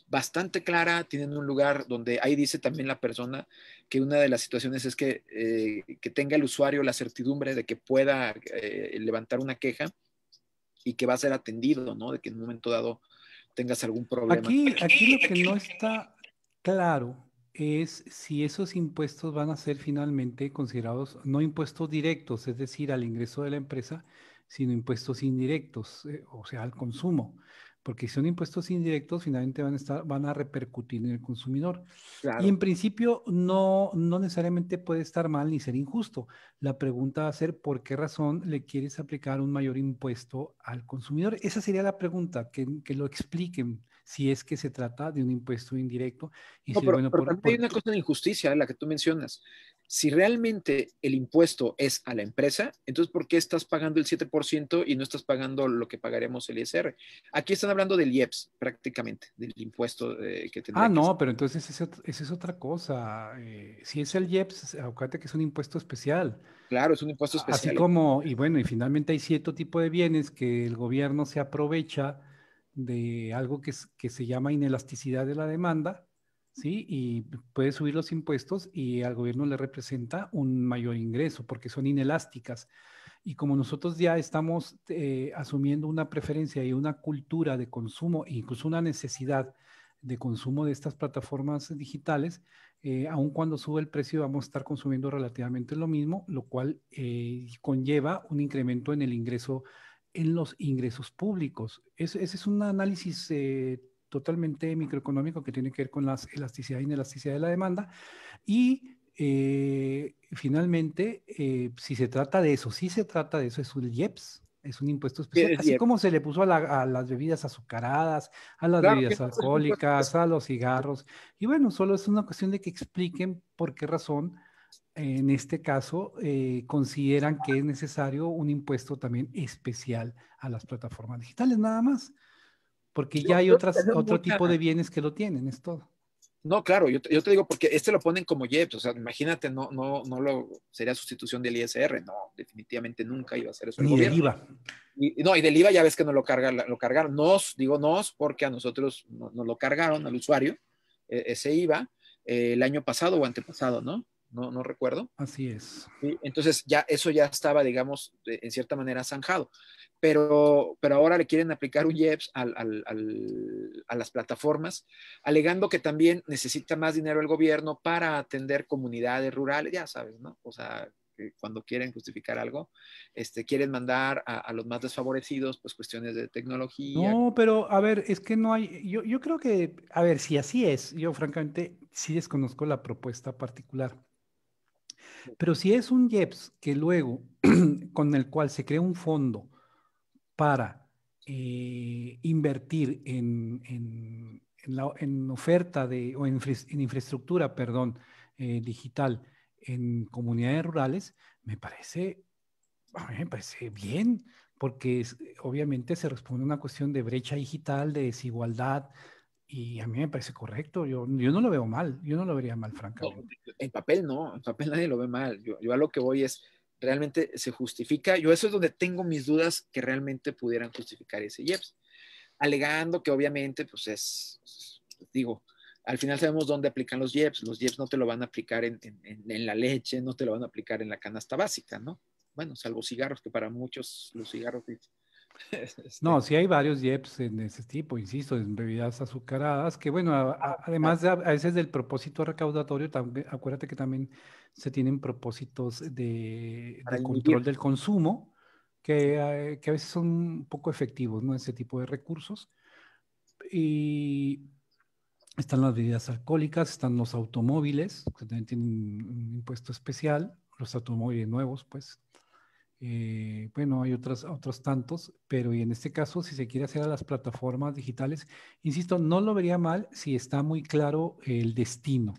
bastante clara, tienen un lugar donde ahí dice también la persona que una de las situaciones es que, eh, que tenga el usuario la certidumbre de que pueda eh, levantar una queja y que va a ser atendido, De que en un momento dado tengas algún problema. Aquí, lo que no está claro es si esos impuestos van a ser finalmente considerados no impuestos directos, es decir, al ingreso de la empresa, sino impuestos indirectos, eh, o sea, al consumo porque si son impuestos indirectos, finalmente van a, estar, van a repercutir en el consumidor. Y en principio no, no necesariamente puede estar mal ni ser injusto. La pregunta va a ser por qué razón le quieres aplicar un mayor impuesto al consumidor. Esa sería la pregunta, que, que lo expliquen si es que se trata de un impuesto indirecto. Y pero, hay una cosa de injusticia, ¿eh? la que tú mencionas si realmente el impuesto es a la empresa, entonces ¿por qué estás pagando el 7% y no estás pagando lo que pagaremos el ISR? Aquí están hablando del IEPS prácticamente, del impuesto eh, que tenemos. Ah, no, pero entonces esa es otra cosa. Eh, si es el IEPS, acuérdate que es un impuesto especial. Claro, es un impuesto especial. Así como, y bueno, y finalmente hay cierto tipo de bienes que el gobierno se aprovecha de algo que se llama inelasticidad de la demanda ¿sí? Y puede subir los impuestos y al gobierno le representa un mayor ingreso porque son inelásticas. Y como nosotros ya estamos eh, asumiendo una preferencia y una cultura de consumo, incluso una necesidad de consumo de estas plataformas digitales, eh, aun cuando sube el precio vamos a estar consumiendo relativamente lo mismo, lo cual eh, conlleva un incremento en el ingreso, en los ingresos públicos. ese es un análisis eh, totalmente microeconómico que tiene que ver con la elasticidad y inelasticidad de la demanda. Y eh, finalmente, eh, si se trata de eso, si se trata de eso, es un IEPS, es un impuesto especial, así como se le puso a, las bebidas azucaradas, a las bebidas alcohólicas, a los cigarros. Y bueno, solo es una cuestión de que expliquen por qué razón en este caso, eh, consideran que es necesario un impuesto también especial a las plataformas digitales, nada más. Porque ya hay otras, otro tipo de bienes que lo tienen, es todo. No, claro, yo te, digo porque este lo ponen como JEP, o sea, imagínate, no, no, no lo sería sustitución del ISR, no, definitivamente nunca iba a ser eso. El del IVA. Y, no, y del IVA ya ves que no lo carga, lo cargaron, nos, digo nos, porque a nosotros nos, lo cargaron al usuario, e, ese IVA, eh, el año pasado o antepasado, ¿no? no, no recuerdo. Así es. entonces ya eso ya estaba, digamos, en cierta manera zanjado. Pero, pero ahora le quieren aplicar un IEPS a las plataformas, alegando que también necesita más dinero el gobierno para atender comunidades rurales, ya sabes, ¿no? O sea, cuando quieren justificar algo, este, quieren mandar a, los más desfavorecidos, pues cuestiones de tecnología. No, pero a ver, es que no hay, yo, yo creo que, a ver, si así es, yo francamente sí desconozco la propuesta particular, pero si es un IEPS que luego, con el cual se crea un fondo para eh, invertir en, oferta de, o en, infraestructura, perdón, eh, digital en comunidades rurales, me parece, me parece bien, porque obviamente se responde a una cuestión de brecha digital, de desigualdad, y a mí me parece correcto. Yo, yo no lo veo mal, yo no lo vería mal, francamente. en papel no, en papel nadie lo ve mal. Yo, a lo que voy es, realmente se justifica. Yo eso es donde tengo mis dudas que realmente pudieran justificar ese Jeps. Alegando que obviamente, pues es, digo, al final sabemos dónde aplican los Jeps, Los Jeps no te lo van a aplicar en, la leche, no te lo van a aplicar en la canasta básica, ¿no? Bueno, salvo cigarros, que para muchos los cigarros Este no, sí hay varios IEPs en ese tipo, insisto, en bebidas azucaradas, que bueno, ah. además a, veces del propósito recaudatorio, acuérdate que también se tienen propósitos de, control del consumo, que, a veces son poco efectivos, ¿no? Ese tipo de recursos. Y están las bebidas alcohólicas, están los automóviles, que también tienen un impuesto especial, los automóviles nuevos, pues, eh, bueno, hay otras, otros tantos, pero y en este caso, si se quiere hacer a las plataformas digitales, insisto, no lo vería mal si está muy claro el destino.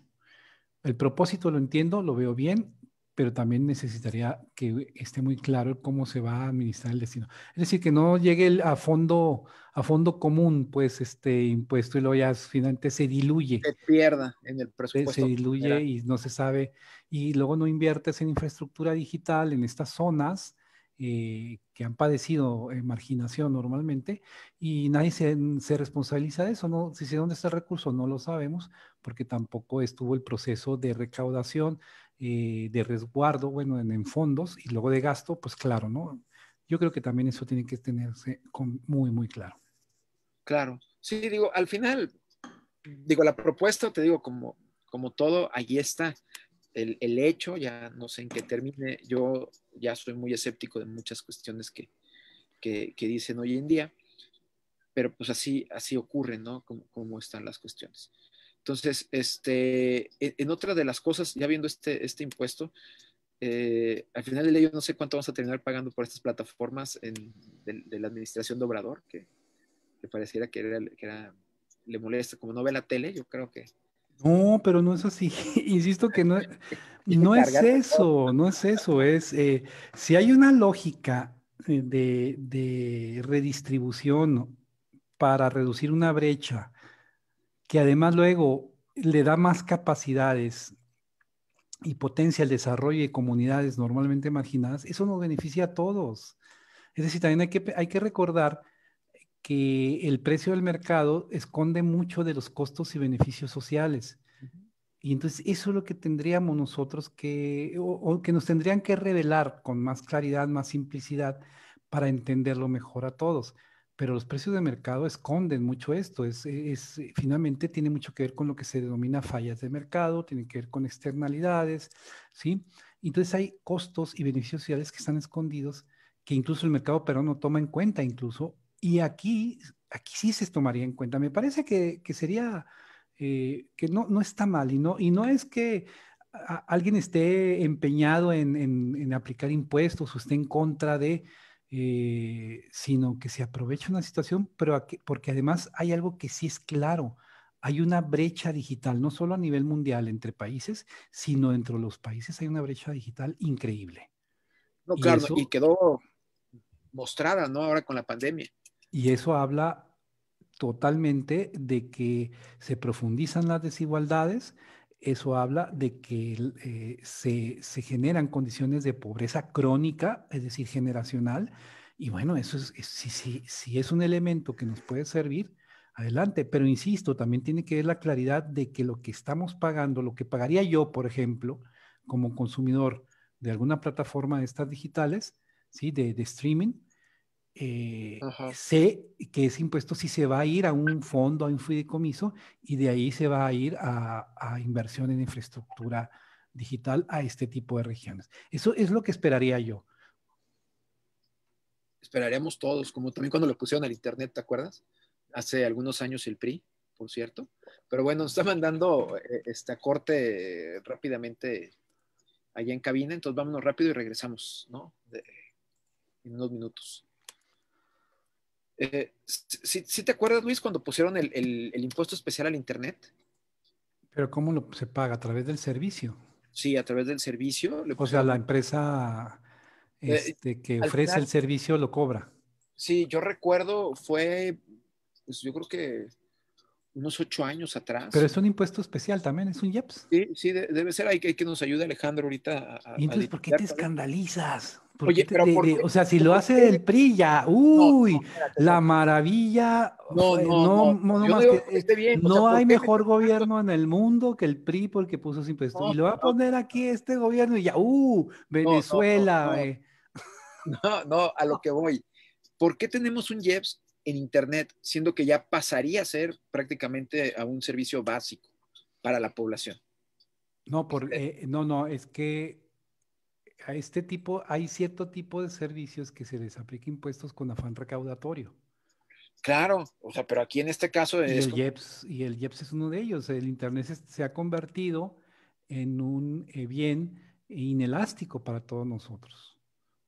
El propósito lo entiendo, lo veo bien, pero también necesitaría que esté muy claro cómo se va a administrar el destino. Es decir, que no llegue a fondo a fondo común, pues, este impuesto y luego ya finalmente se diluye. Se pierda en el presupuesto. Se diluye y no se sabe. Y luego no inviertes en infraestructura digital en estas zonas eh, que han padecido eh, marginación normalmente y nadie se, se, responsabiliza de eso. ¿no? Si sé dónde está el recurso, no lo sabemos porque tampoco estuvo el proceso de recaudación eh, de resguardo, bueno, en, fondos y luego de gasto, pues claro, ¿no? Yo creo que también eso tiene que tenerse muy, muy claro. Claro. Sí, digo, al final, digo, la propuesta, te digo, como, todo, allí está. El, hecho, ya no sé en qué termine, yo ya soy muy escéptico de muchas cuestiones que, que, dicen hoy en día, pero pues así, así ocurre, ¿no? como están las cuestiones. Entonces, este, e, en otra de las cosas, ya viendo este, este impuesto, eh, al final del año no sé cuánto vamos a terminar pagando por estas plataformas de, la administración de Obrador, que, pareciera que, era, le molesta, como no ve la tele, yo creo que... No, pero no es así, insisto que no, no es eso, no es eso, es eh, si hay una lógica eh, de redistribución para reducir una brecha, que además luego le da más capacidades y potencia el desarrollo de comunidades normalmente marginadas, eso nos beneficia a todos. Es decir, también hay que, hay que recordar que el precio del mercado esconde mucho de los costos y beneficios sociales. Y entonces eso es lo que tendríamos nosotros que, o que nos tendrían que revelar con más claridad, más simplicidad, para entenderlo mejor a todos pero los precios de mercado esconden mucho esto. Es, es, eh, finalmente tiene mucho que ver con lo que se denomina fallas de mercado, tiene que ver con externalidades, ¿sí? Entonces hay costos y beneficios sociales que están escondidos que incluso el mercado pero no toma en cuenta incluso. Y aquí, aquí sí se tomaría en cuenta. Me parece que, que sería, eh, que no, no está mal y no, y no es que alguien esté empeñado en, en aplicar impuestos o esté en contra de eh, sino que se aprovecha una situación, pero porque además hay algo que sí es claro, hay una brecha digital, no solo a nivel mundial entre países, sino entre los países hay una brecha digital increíble. No, claro, y quedó mostrada, ¿no? Ahora con la pandemia. Y eso habla totalmente de que se profundizan las desigualdades, eso habla de que eh, se, generan condiciones de pobreza crónica, es decir, generacional. Y bueno, eso es, es si, es un elemento que nos puede servir, adelante. Pero insisto, también tiene que ver la claridad de que lo que estamos pagando, lo que pagaría yo, por ejemplo, como consumidor de alguna plataforma de estas digitales, ¿sí? de streaming, eh, sé que ese impuesto sí se va a ir a un fondo, a un fideicomiso, y de ahí se va a ir a, inversión en infraestructura digital a este tipo de regiones. Eso es lo que esperaría yo. Esperaríamos todos, como también cuando lo pusieron al Internet, ¿te acuerdas? Hace algunos años el PRI, por cierto. Pero bueno, nos está mandando eh, este corte rápidamente allá en cabina, entonces vámonos rápido y regresamos, ¿no? en unos minutos. Eh, ¿sí, te acuerdas, Luis, cuando pusieron el, impuesto especial al Internet? Pero ¿cómo lo, se paga? ¿A través del servicio? Sí, a través del servicio. o sea, la empresa eh, este, que ofrece el servicio lo cobra. Sí, yo recuerdo, fue, pues, yo creo que unos ocho años atrás. Pero es un impuesto especial también, es un IEPS. Sí, sí, debe ser, hay que, que nos ayude Alejandro ahorita. A, ¿Y entonces por qué te escandalizas? o sea, si lo hace el PRI ya, uy, la maravilla. No, no, no, más no hay mejor gobierno en el mundo que el PRI porque puso sin impuestos. y lo va a poner aquí este gobierno y ya, uh, Venezuela. No, no, a lo que voy. ¿Por qué tenemos un Jeps en Internet, siendo que ya pasaría a ser prácticamente a un servicio básico para la población? No, por, eh, no, no, es que a este tipo, hay cierto tipo de servicios que se les aplica impuestos con afán recaudatorio. Claro, o sea, pero aquí en este caso es... Y el, y el es uno de ellos. El Internet se, ha convertido en un eh, bien inelástico para todos nosotros.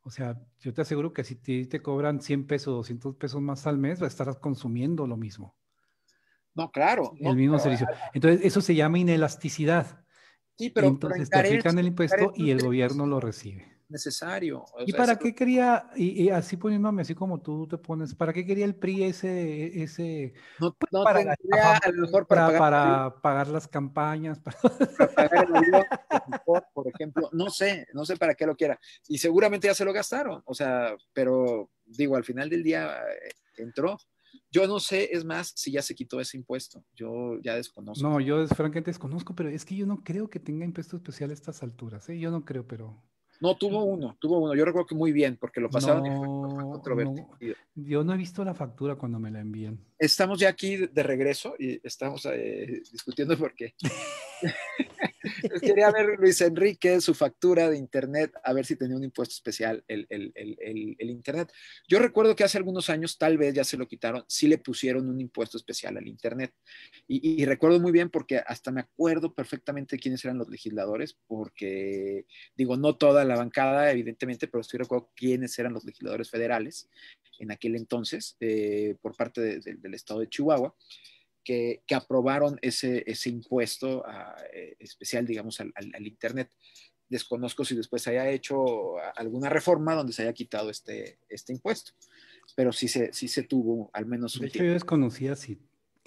O sea, yo te aseguro que si te, cobran 100 pesos, 200 pesos más al mes, estarás consumiendo lo mismo. No, claro. El mismo servicio. Entonces, eso se llama inelasticidad. Sí, pero entonces te aplican el impuesto y el gobierno lo recibe. Necesario. ¿Y para qué quería, y, así poniéndome así como tú te pones, para qué quería el PRI ese... ese no, pues, para, para, pagar, las campañas. Para, pagar el avión, por ejemplo. No sé, no sé para qué lo quiera. Y seguramente ya se lo gastaron. O sea, pero digo, al final del día eh, entró. Yo no sé, es más, si ya se quitó ese impuesto. Yo ya desconozco. No, yo francamente desconozco, pero es que yo no creo que tenga impuesto especial a estas alturas. ¿eh? Yo no creo, pero no, tuvo uno, tuvo uno. Yo recuerdo que muy bien, porque lo pasaron y fue, controvertido. yo no he visto la factura cuando me la envían. Estamos ya aquí de regreso y estamos eh, discutiendo por qué. Quería ver Luis Enrique, su factura de Internet, a ver si tenía un impuesto especial el, Internet. Yo recuerdo que hace algunos años, tal vez ya se lo quitaron, sí le pusieron un impuesto especial al Internet. Y, recuerdo muy bien porque hasta me acuerdo perfectamente quiénes eran los legisladores, porque digo, no toda la bancada, evidentemente, pero estoy de quiénes eran los legisladores federales en aquel entonces eh, por parte del estado de Chihuahua, que, aprobaron ese, ese impuesto ah, eh, especial, digamos, al, Internet. Desconozco si después se haya hecho alguna reforma donde se haya quitado este, este impuesto, pero sí se, sí se tuvo al menos un Yo desconocía si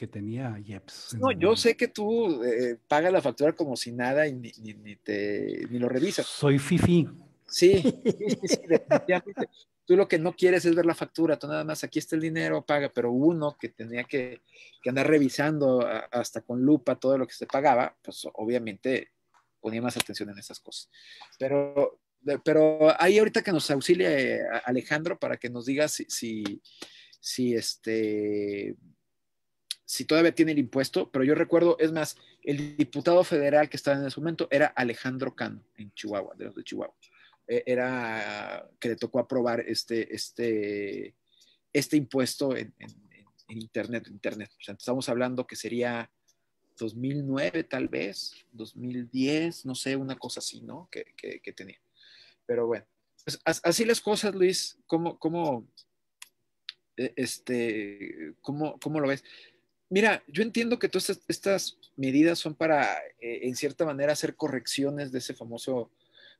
tenía Yeps. Eh, pues, no, yo sé que tú eh, pagas la factura como si nada y ni, te, ni lo revisas. Soy fifi. Sí, Tú lo que no quieres es ver la factura, tú nada más aquí está el dinero, paga, pero uno que tenía que, andar revisando hasta con lupa todo lo que se pagaba, pues obviamente ponía más atención en esas cosas. Pero, pero ahí ahorita que nos auxilie eh, Alejandro para que nos diga si, si, si este, si todavía tiene el impuesto, pero yo recuerdo, es más, el diputado federal que estaba en ese momento era Alejandro Cano, en Chihuahua, de los de Chihuahua. E, era que le tocó aprobar este, este, este impuesto en, Internet. Internet. estamos hablando que sería 2009 tal vez, 2010, no sé, una cosa así, ¿no? Que, tenía. Pero bueno, pues, así las cosas, Luis, ¿cómo, cómo, e, este, ¿cómo, lo ves? mira, yo entiendo que todas estas, medidas son para, eh, en cierta manera, hacer correcciones de ese famoso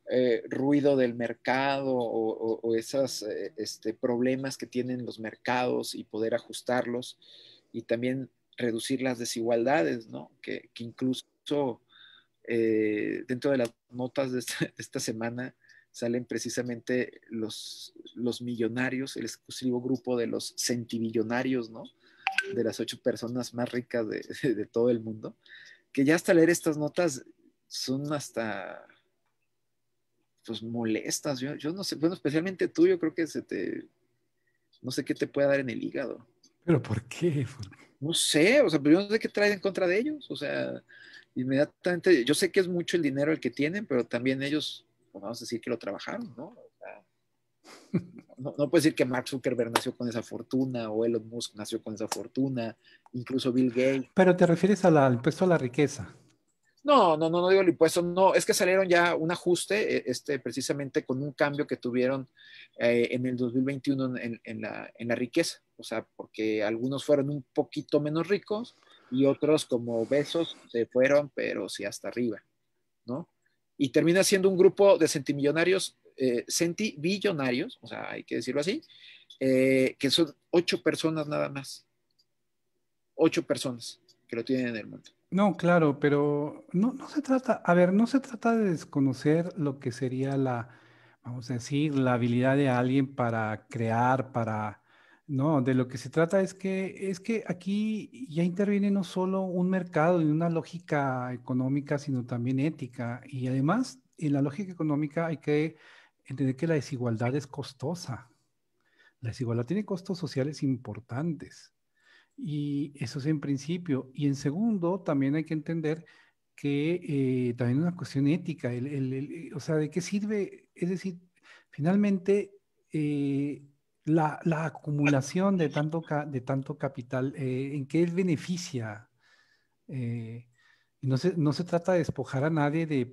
eh, ruido del mercado o, esos eh, este, problemas que tienen los mercados y poder ajustarlos y también reducir las desigualdades, ¿no? Que, incluso dentro de las notas de esta, semana salen precisamente los, los, millonarios, el exclusivo grupo de los centibillonarios, ¿no? de las ocho personas más ricas de, todo el mundo, que ya hasta leer estas notas son hasta pues molestas, yo, no sé, bueno, especialmente tú, yo creo que se te, no sé qué te puede dar en el hígado. ¿Pero por qué? No sé, o sea, pero yo no sé qué traen en contra de ellos, o sea, inmediatamente, yo sé que es mucho el dinero el que tienen, pero también ellos, pues, vamos a decir que lo trabajaron, ¿no? no, puedes decir que Mark Zuckerberg nació con esa fortuna o Elon Musk nació con esa fortuna, incluso Bill Gates. Pero te refieres al impuesto a la riqueza. No, no, no, no digo el impuesto, no, es que salieron ya un ajuste, e, este, precisamente con un cambio que tuvieron eh, en el 2021 en, la, en, la, riqueza, o sea, porque algunos fueron un poquito menos ricos y otros como besos se fueron, pero sí hasta arriba, ¿no? Y termina siendo un grupo de centimillonarios eh, sentí billonarios, o sea, hay que decirlo así, eh, que son ocho personas nada más. Ocho personas que lo tienen en el mundo. No, claro, pero no, no se trata, a ver, no se trata de desconocer lo que sería la, vamos a decir, la habilidad de alguien para crear, para, no, de lo que se trata es que, es que aquí ya interviene no solo un mercado y una lógica económica, sino también ética. Y además, en la lógica económica hay que entender que la desigualdad es costosa. La desigualdad tiene costos sociales importantes. Y eso es en principio. Y en segundo, también hay que entender que eh, también una cuestión ética. El, el, o sea, ¿de qué sirve? Es decir, finalmente, eh, la, la, acumulación de tanto, de tanto capital, eh, ¿en qué beneficia? no, se, no se trata de despojar a nadie de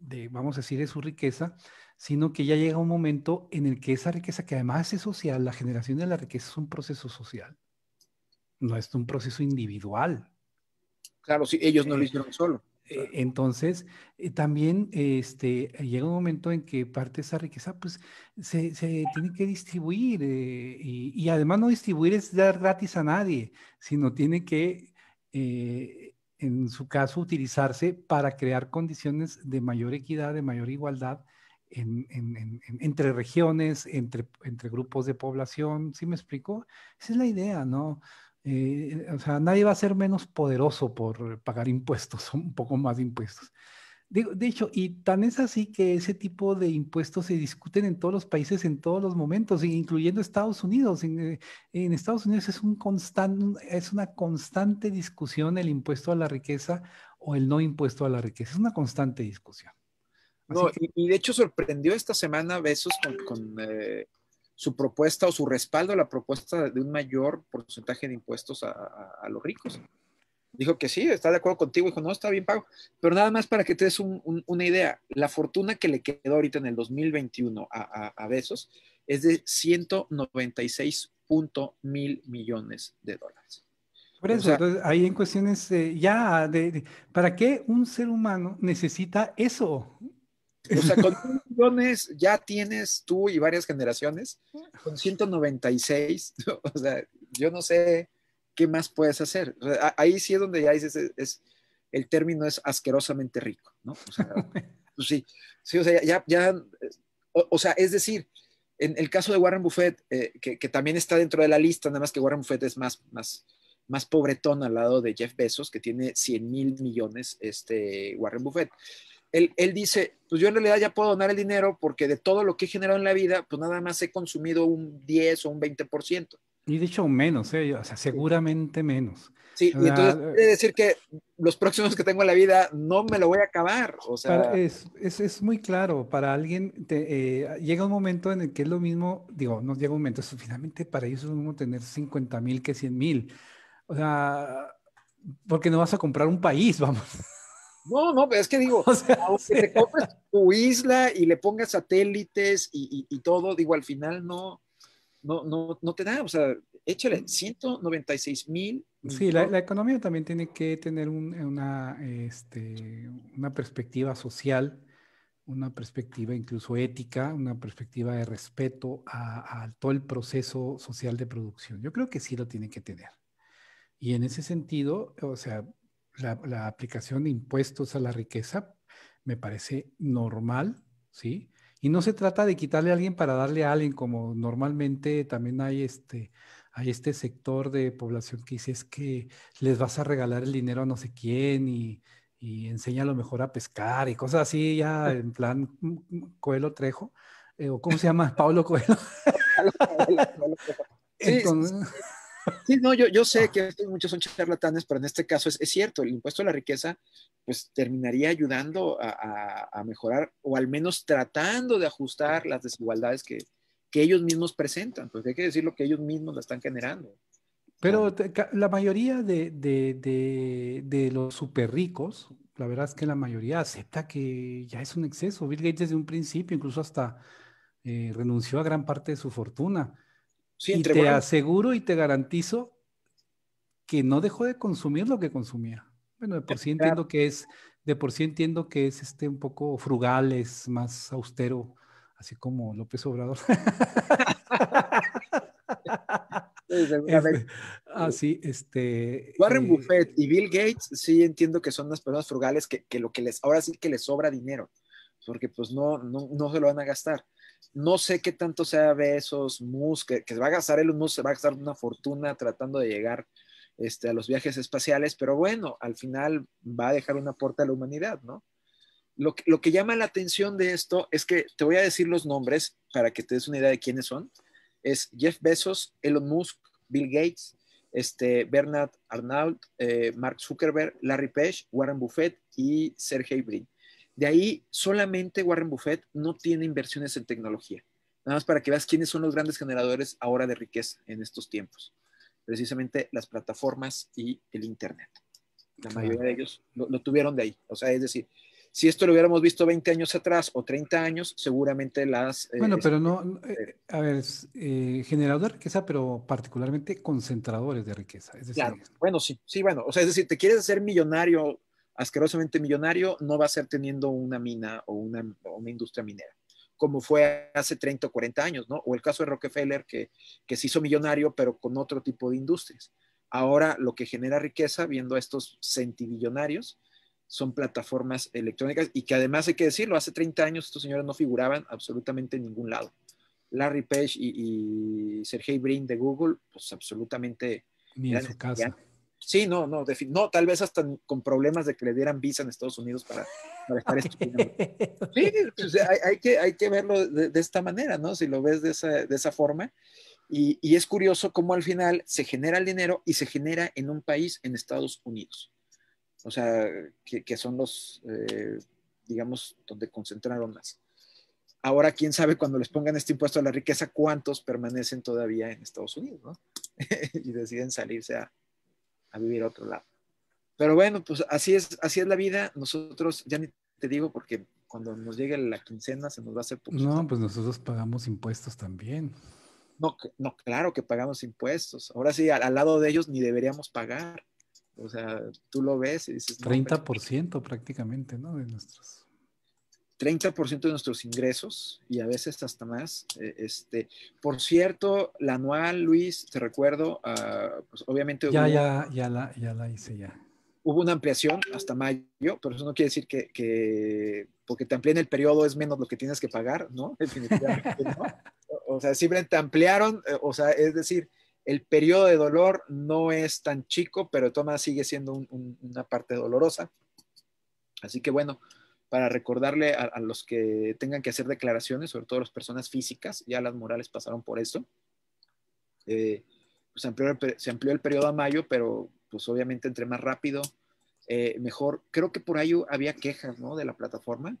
de, vamos a decir, de su riqueza, sino que ya llega un momento en el que esa riqueza, que además es social, la generación de la riqueza es un proceso social, no es un proceso individual. Claro, sí, ellos no lo eh, hicieron solo. Eh, entonces, eh, también este, llega un momento en que parte de esa riqueza pues, se, tiene que distribuir y, y, además no distribuir es dar gratis a nadie, sino tiene que en su caso, utilizarse para crear condiciones de mayor equidad, de mayor igualdad entre regiones, entre, grupos de población. ¿Sí me explico? Esa es la idea, ¿no? Eh, o sea, nadie va a ser menos poderoso por pagar impuestos, un poco más de impuestos de hecho, y tan es así que ese tipo de impuestos se discuten en todos los países en todos los momentos, incluyendo Estados Unidos. En, eh, Estados Unidos es, un es una constante discusión el impuesto a la riqueza o el no impuesto a la riqueza. Es una constante discusión. No, y, de hecho sorprendió esta semana Besos con, eh, su propuesta o su respaldo a la propuesta de un mayor porcentaje de impuestos a los ricos. Dijo que sí, está de acuerdo contigo. Dijo, no, está bien pago. Pero nada más para que te des una idea, la fortuna que le quedó ahorita en el 2021 a, a, a Besos es de 196.000 millones de dólares. Por eso, ahí en cuestiones eh, ya de, de, ¿para qué un ser humano necesita eso? O sea, con millones ya tienes tú y varias generaciones, con 196, o sea, yo no sé, ¿qué más puedes hacer? ahí sí es donde ya dices, e, es, el término es asquerosamente rico, ¿no? Pues sí, sí, o sea, ya, ya o, sea, es decir, en el caso de Warren Buffett, eh, que, también está dentro de la lista, nada más que Warren Buffett es más, más, más pobretón al lado de Jeff Bezos, que tiene 100 mil millones, este Warren Buffett. Él, él, dice, pues yo en realidad ya puedo donar el dinero porque de todo lo que he generado en la vida, pues nada más he consumido un 10 o un 20%. Y de hecho menos, ¿eh? o sea, seguramente menos. Sí, y entonces quiere decir que los próximos que tengo en la vida no me lo voy a acabar. O sea... es, es, es, muy claro, para alguien te, eh, llega un momento en el que es lo mismo, digo, no llega un momento, finalmente para ellos es lo mismo tener 50 mil que 100 mil. O sea, porque no vas a comprar un país, vamos. No, no, es que digo, o sea, aunque te compres tu isla y le pongas satélites y, y, y todo, digo, al final no no, no, no te da, o sea, échale 196 mm. mil. Sí, la, la, economía también tiene que tener una, este, una perspectiva social, una perspectiva incluso ética, una perspectiva de respeto a, todo el proceso social de producción. Yo creo que sí lo tiene que tener. Y en ese sentido, o sea, la aplicación de impuestos a la riqueza me parece normal, ¿sí? Y no se trata de quitarle a alguien para darle a alguien, como normalmente también hay este, hay este sector de población que dice es que les vas a regalar el dinero a no sé quién y, y lo mejor a pescar y cosas así, ya en plan mm, Coelho Trejo, eh, o cómo se llama, Pablo Coelho. Entonces, Sí, no, yo, yo sé ah. que muchos son charlatanes, pero en este caso es, cierto, el impuesto a la riqueza pues terminaría ayudando a, mejorar o al menos tratando de ajustar las desigualdades que, que ellos mismos presentan, pues hay que decir lo que ellos mismos la están generando. Pero la mayoría de, de, de, los super ricos, la verdad es que la mayoría acepta que ya es un exceso. Bill Gates desde un principio incluso hasta eh, renunció a gran parte de su fortuna y te aseguro y te garantizo que no dejó de consumir lo que consumía. Bueno, de por sí entiendo que es, de por sí entiendo que es este un poco frugal, es más austero, así como López Obrador. Así, ah, este. Warren eh, Buffett y Bill Gates, sí entiendo que son unas personas frugales que, lo que les, ahora sí que les sobra dinero, porque pues no, no se lo van a gastar. No sé qué tanto sea Besos, Musk, que, va a gastar Elon Musk, se va a gastar una fortuna tratando de llegar este, a los viajes espaciales, pero bueno, al final va a dejar una puerta a la humanidad, ¿no? Lo, que llama la atención de esto es que te voy a decir los nombres para que te des una idea de quiénes son. Es Jeff Bezos, Elon Musk, Bill Gates, este, Bernard Arnault, eh, Mark Zuckerberg, Larry Page, Warren Buffett y Sergey Brin. De ahí solamente Warren Buffett no tiene inversiones en tecnología. Nada más para que veas quiénes son los grandes generadores ahora de riqueza en estos tiempos. Precisamente las plataformas y el Internet. La mayoría de ellos lo, tuvieron de ahí. O sea, es decir, si esto lo hubiéramos visto 20 años atrás o 30 años, seguramente las... Eh, bueno, pero no, eh, eh, a ver, generador de riqueza, pero particularmente concentradores de riqueza. claro. Bueno, sí, sí, bueno, o sea, es decir, te quieres hacer millonario asquerosamente millonario no va a ser teniendo una mina o una, industria minera, como fue hace 30 o 40 años, ¿no? O el caso de Rockefeller, que, que se hizo millonario, pero con otro tipo de industrias. Ahora lo que genera riqueza, viendo a estos centibillonarios, son plataformas electrónicas y que además hay que decirlo, hace 30 años estos señores no figuraban absolutamente en ningún lado. Larry Page y, y Sergey Brin de Google, pues absolutamente... Ni en su casa. Sí, no, no, no, tal vez hasta con problemas de que le dieran visa en Estados Unidos para, estar estudiando. Sí, pues, hay, que, hay que verlo de, esta manera, ¿no? Si lo ves de esa, forma. Y, es curioso cómo al final se genera el dinero y se genera en un país, en Estados Unidos. O sea, que, son los, eh, digamos, donde concentraron más. Ahora, quién sabe cuando les pongan este impuesto a la riqueza, cuántos permanecen todavía en Estados Unidos, ¿no? y deciden salirse a, a vivir a otro lado. Pero bueno, pues así es, así es la vida. Nosotros, ya ni te digo porque cuando nos llegue la quincena se nos va a hacer No, pues nosotros pagamos impuestos también. No, no, claro que pagamos impuestos. Ahora sí, al, lado de ellos ni deberíamos pagar. O sea, tú lo ves y dices... Treinta 30% prácticamente, ¿no? De nuestros 30% de nuestros ingresos y a veces hasta más. Eh, este, por cierto, la anual, Luis, te recuerdo, ah, pues, obviamente... Ya, ya, ya la, ya la hice, ya. Hubo una ampliación hasta mayo, pero eso no quiere decir que, que porque te amplíen el periodo es menos lo que tienes que pagar, ¿no? Definitivamente no. O sea, simplemente te ampliaron, eh, o sea, es decir, el periodo de dolor no es tan chico, pero toma sigue siendo una parte dolorosa. Así que bueno, para recordarle a, los que tengan que hacer declaraciones, sobre todo las personas físicas, ya las morales pasaron por eso. Eh, pues, se amplió el periodo a mayo, pero pues obviamente entre más rápido, eh, mejor. Creo que por ahí había quejas, De la plataforma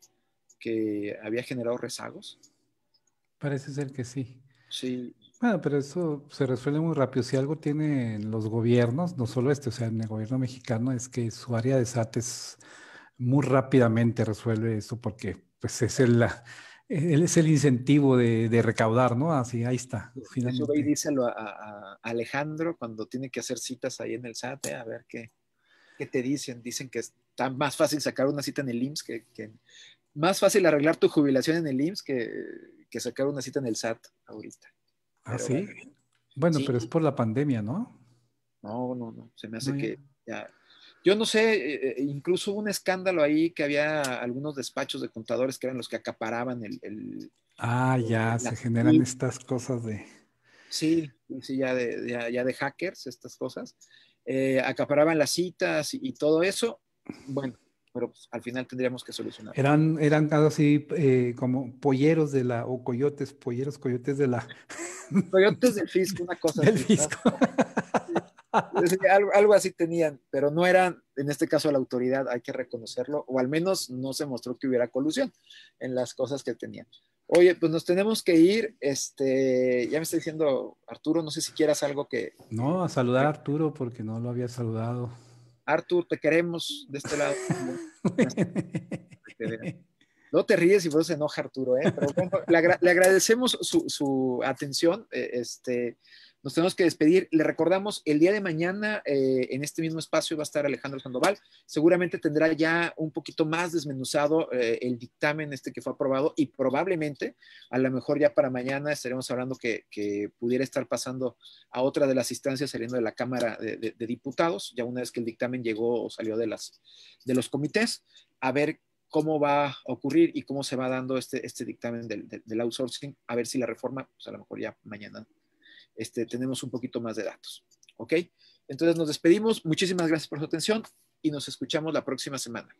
que había generado rezagos. Parece ser que sí. Sí. Bueno, pero eso se resuelve muy rápido. Si algo tienen los gobiernos, no solo este, o sea, en el gobierno mexicano, es que su área de SAT es muy rápidamente resuelve eso porque pues, es, el, es el incentivo de, recaudar, ¿no? Así, ahí está. Finalmente. Eso y díselo a, a, Alejandro cuando tiene que hacer citas ahí en el SAT, ¿eh? a ver qué, qué te dicen. Dicen que está más fácil sacar una cita en el IMSS que, más fácil arreglar tu jubilación en el IMSS que, que sacar una cita en el SAT ahorita. ¿Ah, sí? Bueno, pero es por la pandemia, ¿no? No, no, no. Se me hace que ya yo no sé, eh, eh, incluso hubo un escándalo ahí que había algunos despachos de contadores que eran los que acaparaban el... ah, eh, ya, se generan estas cosas de... Sí, sí, ya de, ya, de hackers, estas cosas. acaparaban las citas y, todo eso. Bueno, pero pues, al final tendríamos que solucionar. Eran, eran así como polleros de la, o coyotes, polleros, coyotes de la... Coyotes del fisco, una cosa. Del fisco. algo, así tenían, pero no eran, en este caso, la autoridad, hay que reconocerlo, o al menos no se mostró que hubiera colusión en las cosas que tenían. Oye, pues nos tenemos que ir. Este, ya me está diciendo Arturo, no sé si quieras algo que. No, a saludar a Arturo porque no lo había saludado. Arturo te queremos de este lado. No te ríes y por eso se enoja Arturo, ¿eh? le, agradecemos su, su atención. Eh, este, nos tenemos que despedir. Le recordamos, el día de mañana eh, en este mismo espacio va a estar Alejandro Sandoval. Seguramente tendrá ya un poquito más desmenuzado eh, el dictamen este que fue aprobado y probablemente, a lo mejor ya para mañana estaremos hablando que, pudiera estar pasando a otra de las instancias saliendo de la Cámara de, Diputados, ya una vez que el dictamen llegó o salió de, las, de los comités, a ver cómo va a ocurrir y cómo se va dando este, este dictamen del, del outsourcing, a ver si la reforma, pues a lo mejor ya mañana este, tenemos un poquito más de datos. ¿Ok? Entonces nos despedimos. Muchísimas gracias por su atención y nos escuchamos la próxima semana.